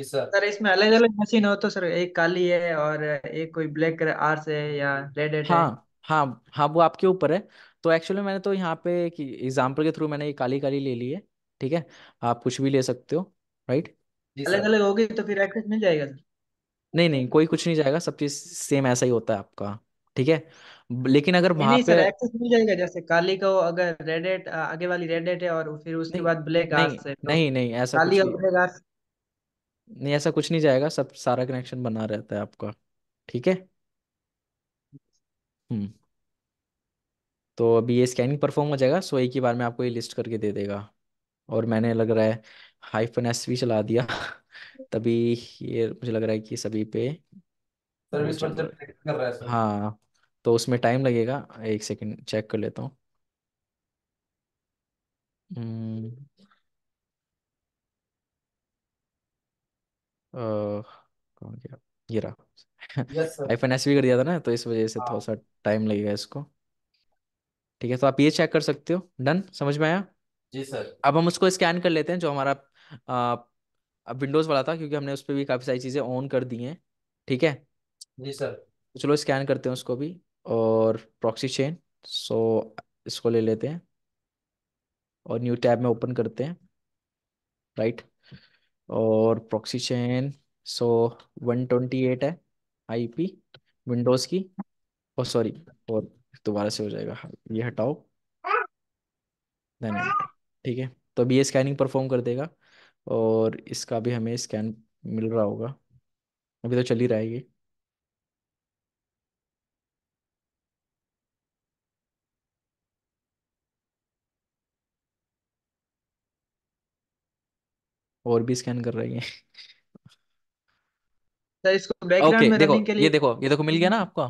सर इसमें अलग अलग मशीन हो तो सर एक काली है और एक कोई ब्लैक आर से है या रेड हेड है हाँ हाँ हाँ वो आपके ऊपर है तो एक्चुअली मैंने तो यहाँ पे एक एग्जाम्पल के थ्रू मैंने ये काली काली ले ली है ठीक है आप कुछ भी ले सकते हो राइट जी अलग सर अलग होगी तो फिर एक्सेस मिल जाएगा सर नहीं नहीं कोई कुछ नहीं जाएगा सब चीज सेम ऐसा ही होता है आपका ठीक है लेकिन अगर वहां पे एक्सेस मिल जाएगा जैसे काली को अगर रेड एट आगे वाली रेड एट है और फिर उसके बाद ब्लैक आर्ट्स है तो नहीं नहीं ऐसा काली कुछ और ब्लैक आर्ट्स नहीं ऐसा कुछ नहीं जाएगा सब सारा कनेक्शन बना रहता है आपका ठीक है हम्म तो अभी ये स्कैनिंग परफॉर्म हो जाएगा सो एक ही बार में आपको ये लिस्ट करके दे देगा और मैंने लग रहा है हाइफन एस भी चला दिया तभी ये मुझे लग रहा है कि सभी पे सर्विस पर कर रहा है सर हाँ तो उसमें टाइम लगेगा एक सेकंड चेक कर लेता हूँ हम्म, कौन गया ये रहा यस सर आईफोन एस भी कर दिया था ना तो इस वजह से थोड़ा हाँ सा टाइम लगेगा इसको ठीक है तो आप ये चेक कर सकते हो डन समझ में आया जी सर अब हम उसको स्कैन कर लेते हैं जो हमारा आ, अब विंडोज़ वाला था क्योंकि हमने उस पर भी काफ़ी सारी चीज़ें ऑन कर दी हैं ठीक है जी सर तो चलो स्कैन करते हैं उसको भी और प्रॉक्सी चेन सो इसको ले लेते हैं और न्यू टैब में ओपन करते हैं राइट और proxy chain so one twenty eight है आईपी विंडोज़ की और oh, सॉरी और दोबारा से हो जाएगा ये हटाओ धन्यवाद ठीक है तो अभी ये स्कैनिंग परफॉर्म कर देगा और इसका भी हमें स्कैन मिल रहा होगा अभी तो चल ही रहेगी और भी स्कैन कर रही है सर अच्छा, इसको बैकग्राउंड ओके में देखो रनिंग के ये लिए देखो ये देखो मिल गया ना आपका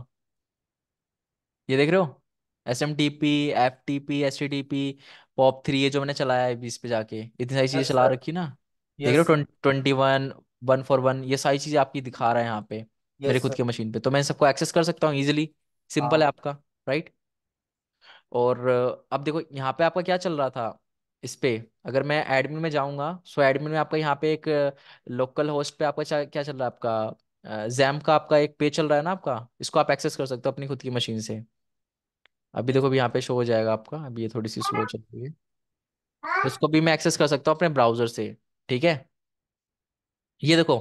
ये देख रहे हो S M T P F T P S T T P POP three ये जो मैंने चलाया है बीस पे जाके इतनी सारी चीजें चला रखी ना देख रहे हो twenty one one four one ये सारी चीजें आपकी दिखा रहा है यहाँ पे मेरे यस खुद सर के मशीन पे तो मैं सबको एक्सेस कर सकता हूँ इजिली सिंपल हाँ। है आपका राइट और अब देखो यहाँ पे आपका क्या चल रहा था इस पे अगर मैं एडमिन में जाऊंगा सो एडमिन में आपका यहाँ पे एक लोकल होस्ट पे आपका क्या चल रहा है आपका जैम का आपका एक पेज चल रहा है ना आपका इसको आप एक्सेस कर सकते हो अपनी खुद की मशीन से अभी देखो अभी यहाँ पे शो हो जाएगा आपका अभी ये थोड़ी सी स्लो चल रही है इसको भी मैं एक्सेस कर सकता हूँ अपने ब्राउजर से ठीक है ये देखो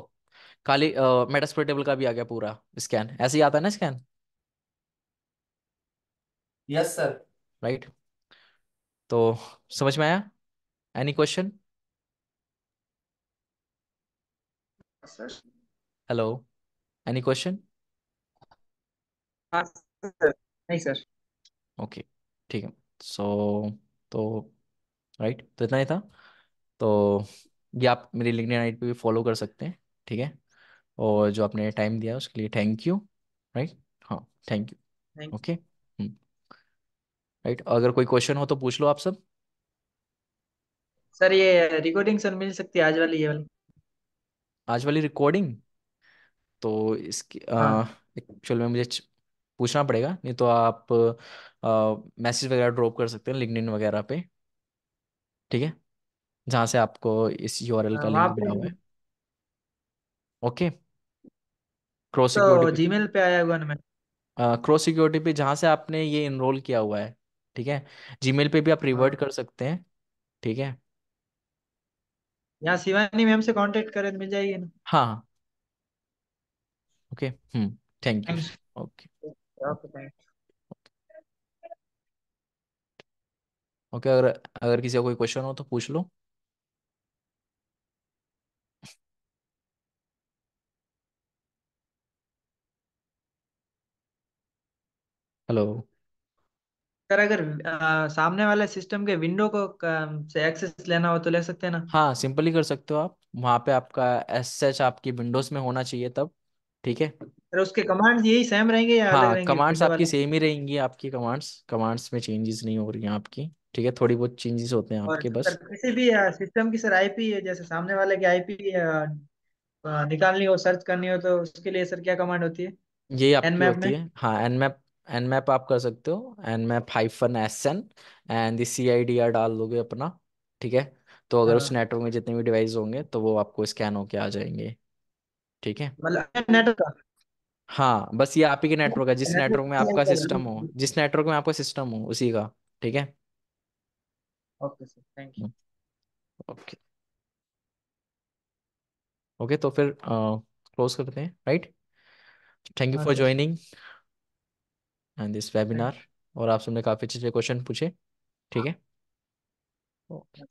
खाली मेटास्प्रे टेबल का भी आ गया पूरा स्कैन ऐसे ही आता है ना स्कैन यस सर राइट तो समझ में आया Any question? Sir. Hello. Any question? Okay ठीक है सो तो राइट right, तो इतना ही था तो ये आप मेरी लिंक आईडी पे भी फॉलो कर सकते हैं ठीक है और जो आपने टाइम दिया उसके लिए थैंक यू राइट हाँ थैंक यू ओके राइट अगर कोई क्वेश्चन हो तो पूछ लो आप सब सर ये रिकॉर्डिंग सर मिल सकती है आज वाली ये वाली आज वाली रिकॉर्डिंग तो इसकी हाँ एक्चुअल में मुझे पूछना पड़ेगा नहीं तो आप मैसेज वगैरह ड्रॉप कर सकते हैं लिंक्डइन वगैरह पे ठीक है जहाँ से आपको इस यूआरएल का लिंक हाँ, मिला हुआ है ओके क्रॉस सिक्योरिटी तो पे जीमेल पे आया हुआ ना मैं क्रॉस सिक्योरिटी पे जहाँ से आपने ये इनरोल किया हुआ है ठीक है जीमेल पे भी आप रिवर्ट हाँ कर सकते हैं ठीक है यहाँ शिवानी मैम से कांटेक्ट करें तो मिल जाएगी ना हाँ okay hmm thank you okay okay अगर अगर किसी का कोई क्वेश्चन हो तो पूछ लो हेलो सर अगर आ, सामने वाले सिस्टम के विंडो को से एक्सेस लेना हो तो ले सकते हैं ना हाँ सिंपली कर सकते हो आप वहाँ पे आपका एस एच आपकी विंडोज में होना चाहिए तब ठीक है सर उसके कमांड्स यही सेम रहेंगे या अलग हाँ रहेंगे कमांड्स विंडो आपकी वाले सेम ही रहेंगी आपकी कमांड्स कमांड्स में चेंजेस नहीं हो रही हैं आपकी ठीक है थोड़ी बहुत चेंजेस होते हैं और आपके सर बस किसी भी सिस्टम की सर आईपी है जैसे सामने वाले की आईपी निकालनी हो सर्च करनी हो तो उसके लिए सर क्या कमांड होती है यही आपकी एनमैप में होती है हाँ एनमैप एन मैप आप कर सकते हो N map hyphen S N and C I D R डाल दोगे अपना ठीक है तो अगर उस नेटवर्क हाँ। में जितने भी डिवाइस होंगे तो वो आपको स्कैन होके आ जाएंगे ठीक है मतलब हाँ बस ये आप ही के नेटवर्क है जिस नेटवर्क में आपका सिस्टम हो जिस नेटवर्क में आपका सिस्टम हो उसी का ठीक है okay sir thank you okay okay तो फिर क्लोज करते हैं right thank you for joining and this webinar और आप सबने काफ़ी अच्छे अच्छे क्वेश्चन पूछे ठीक है हाँ।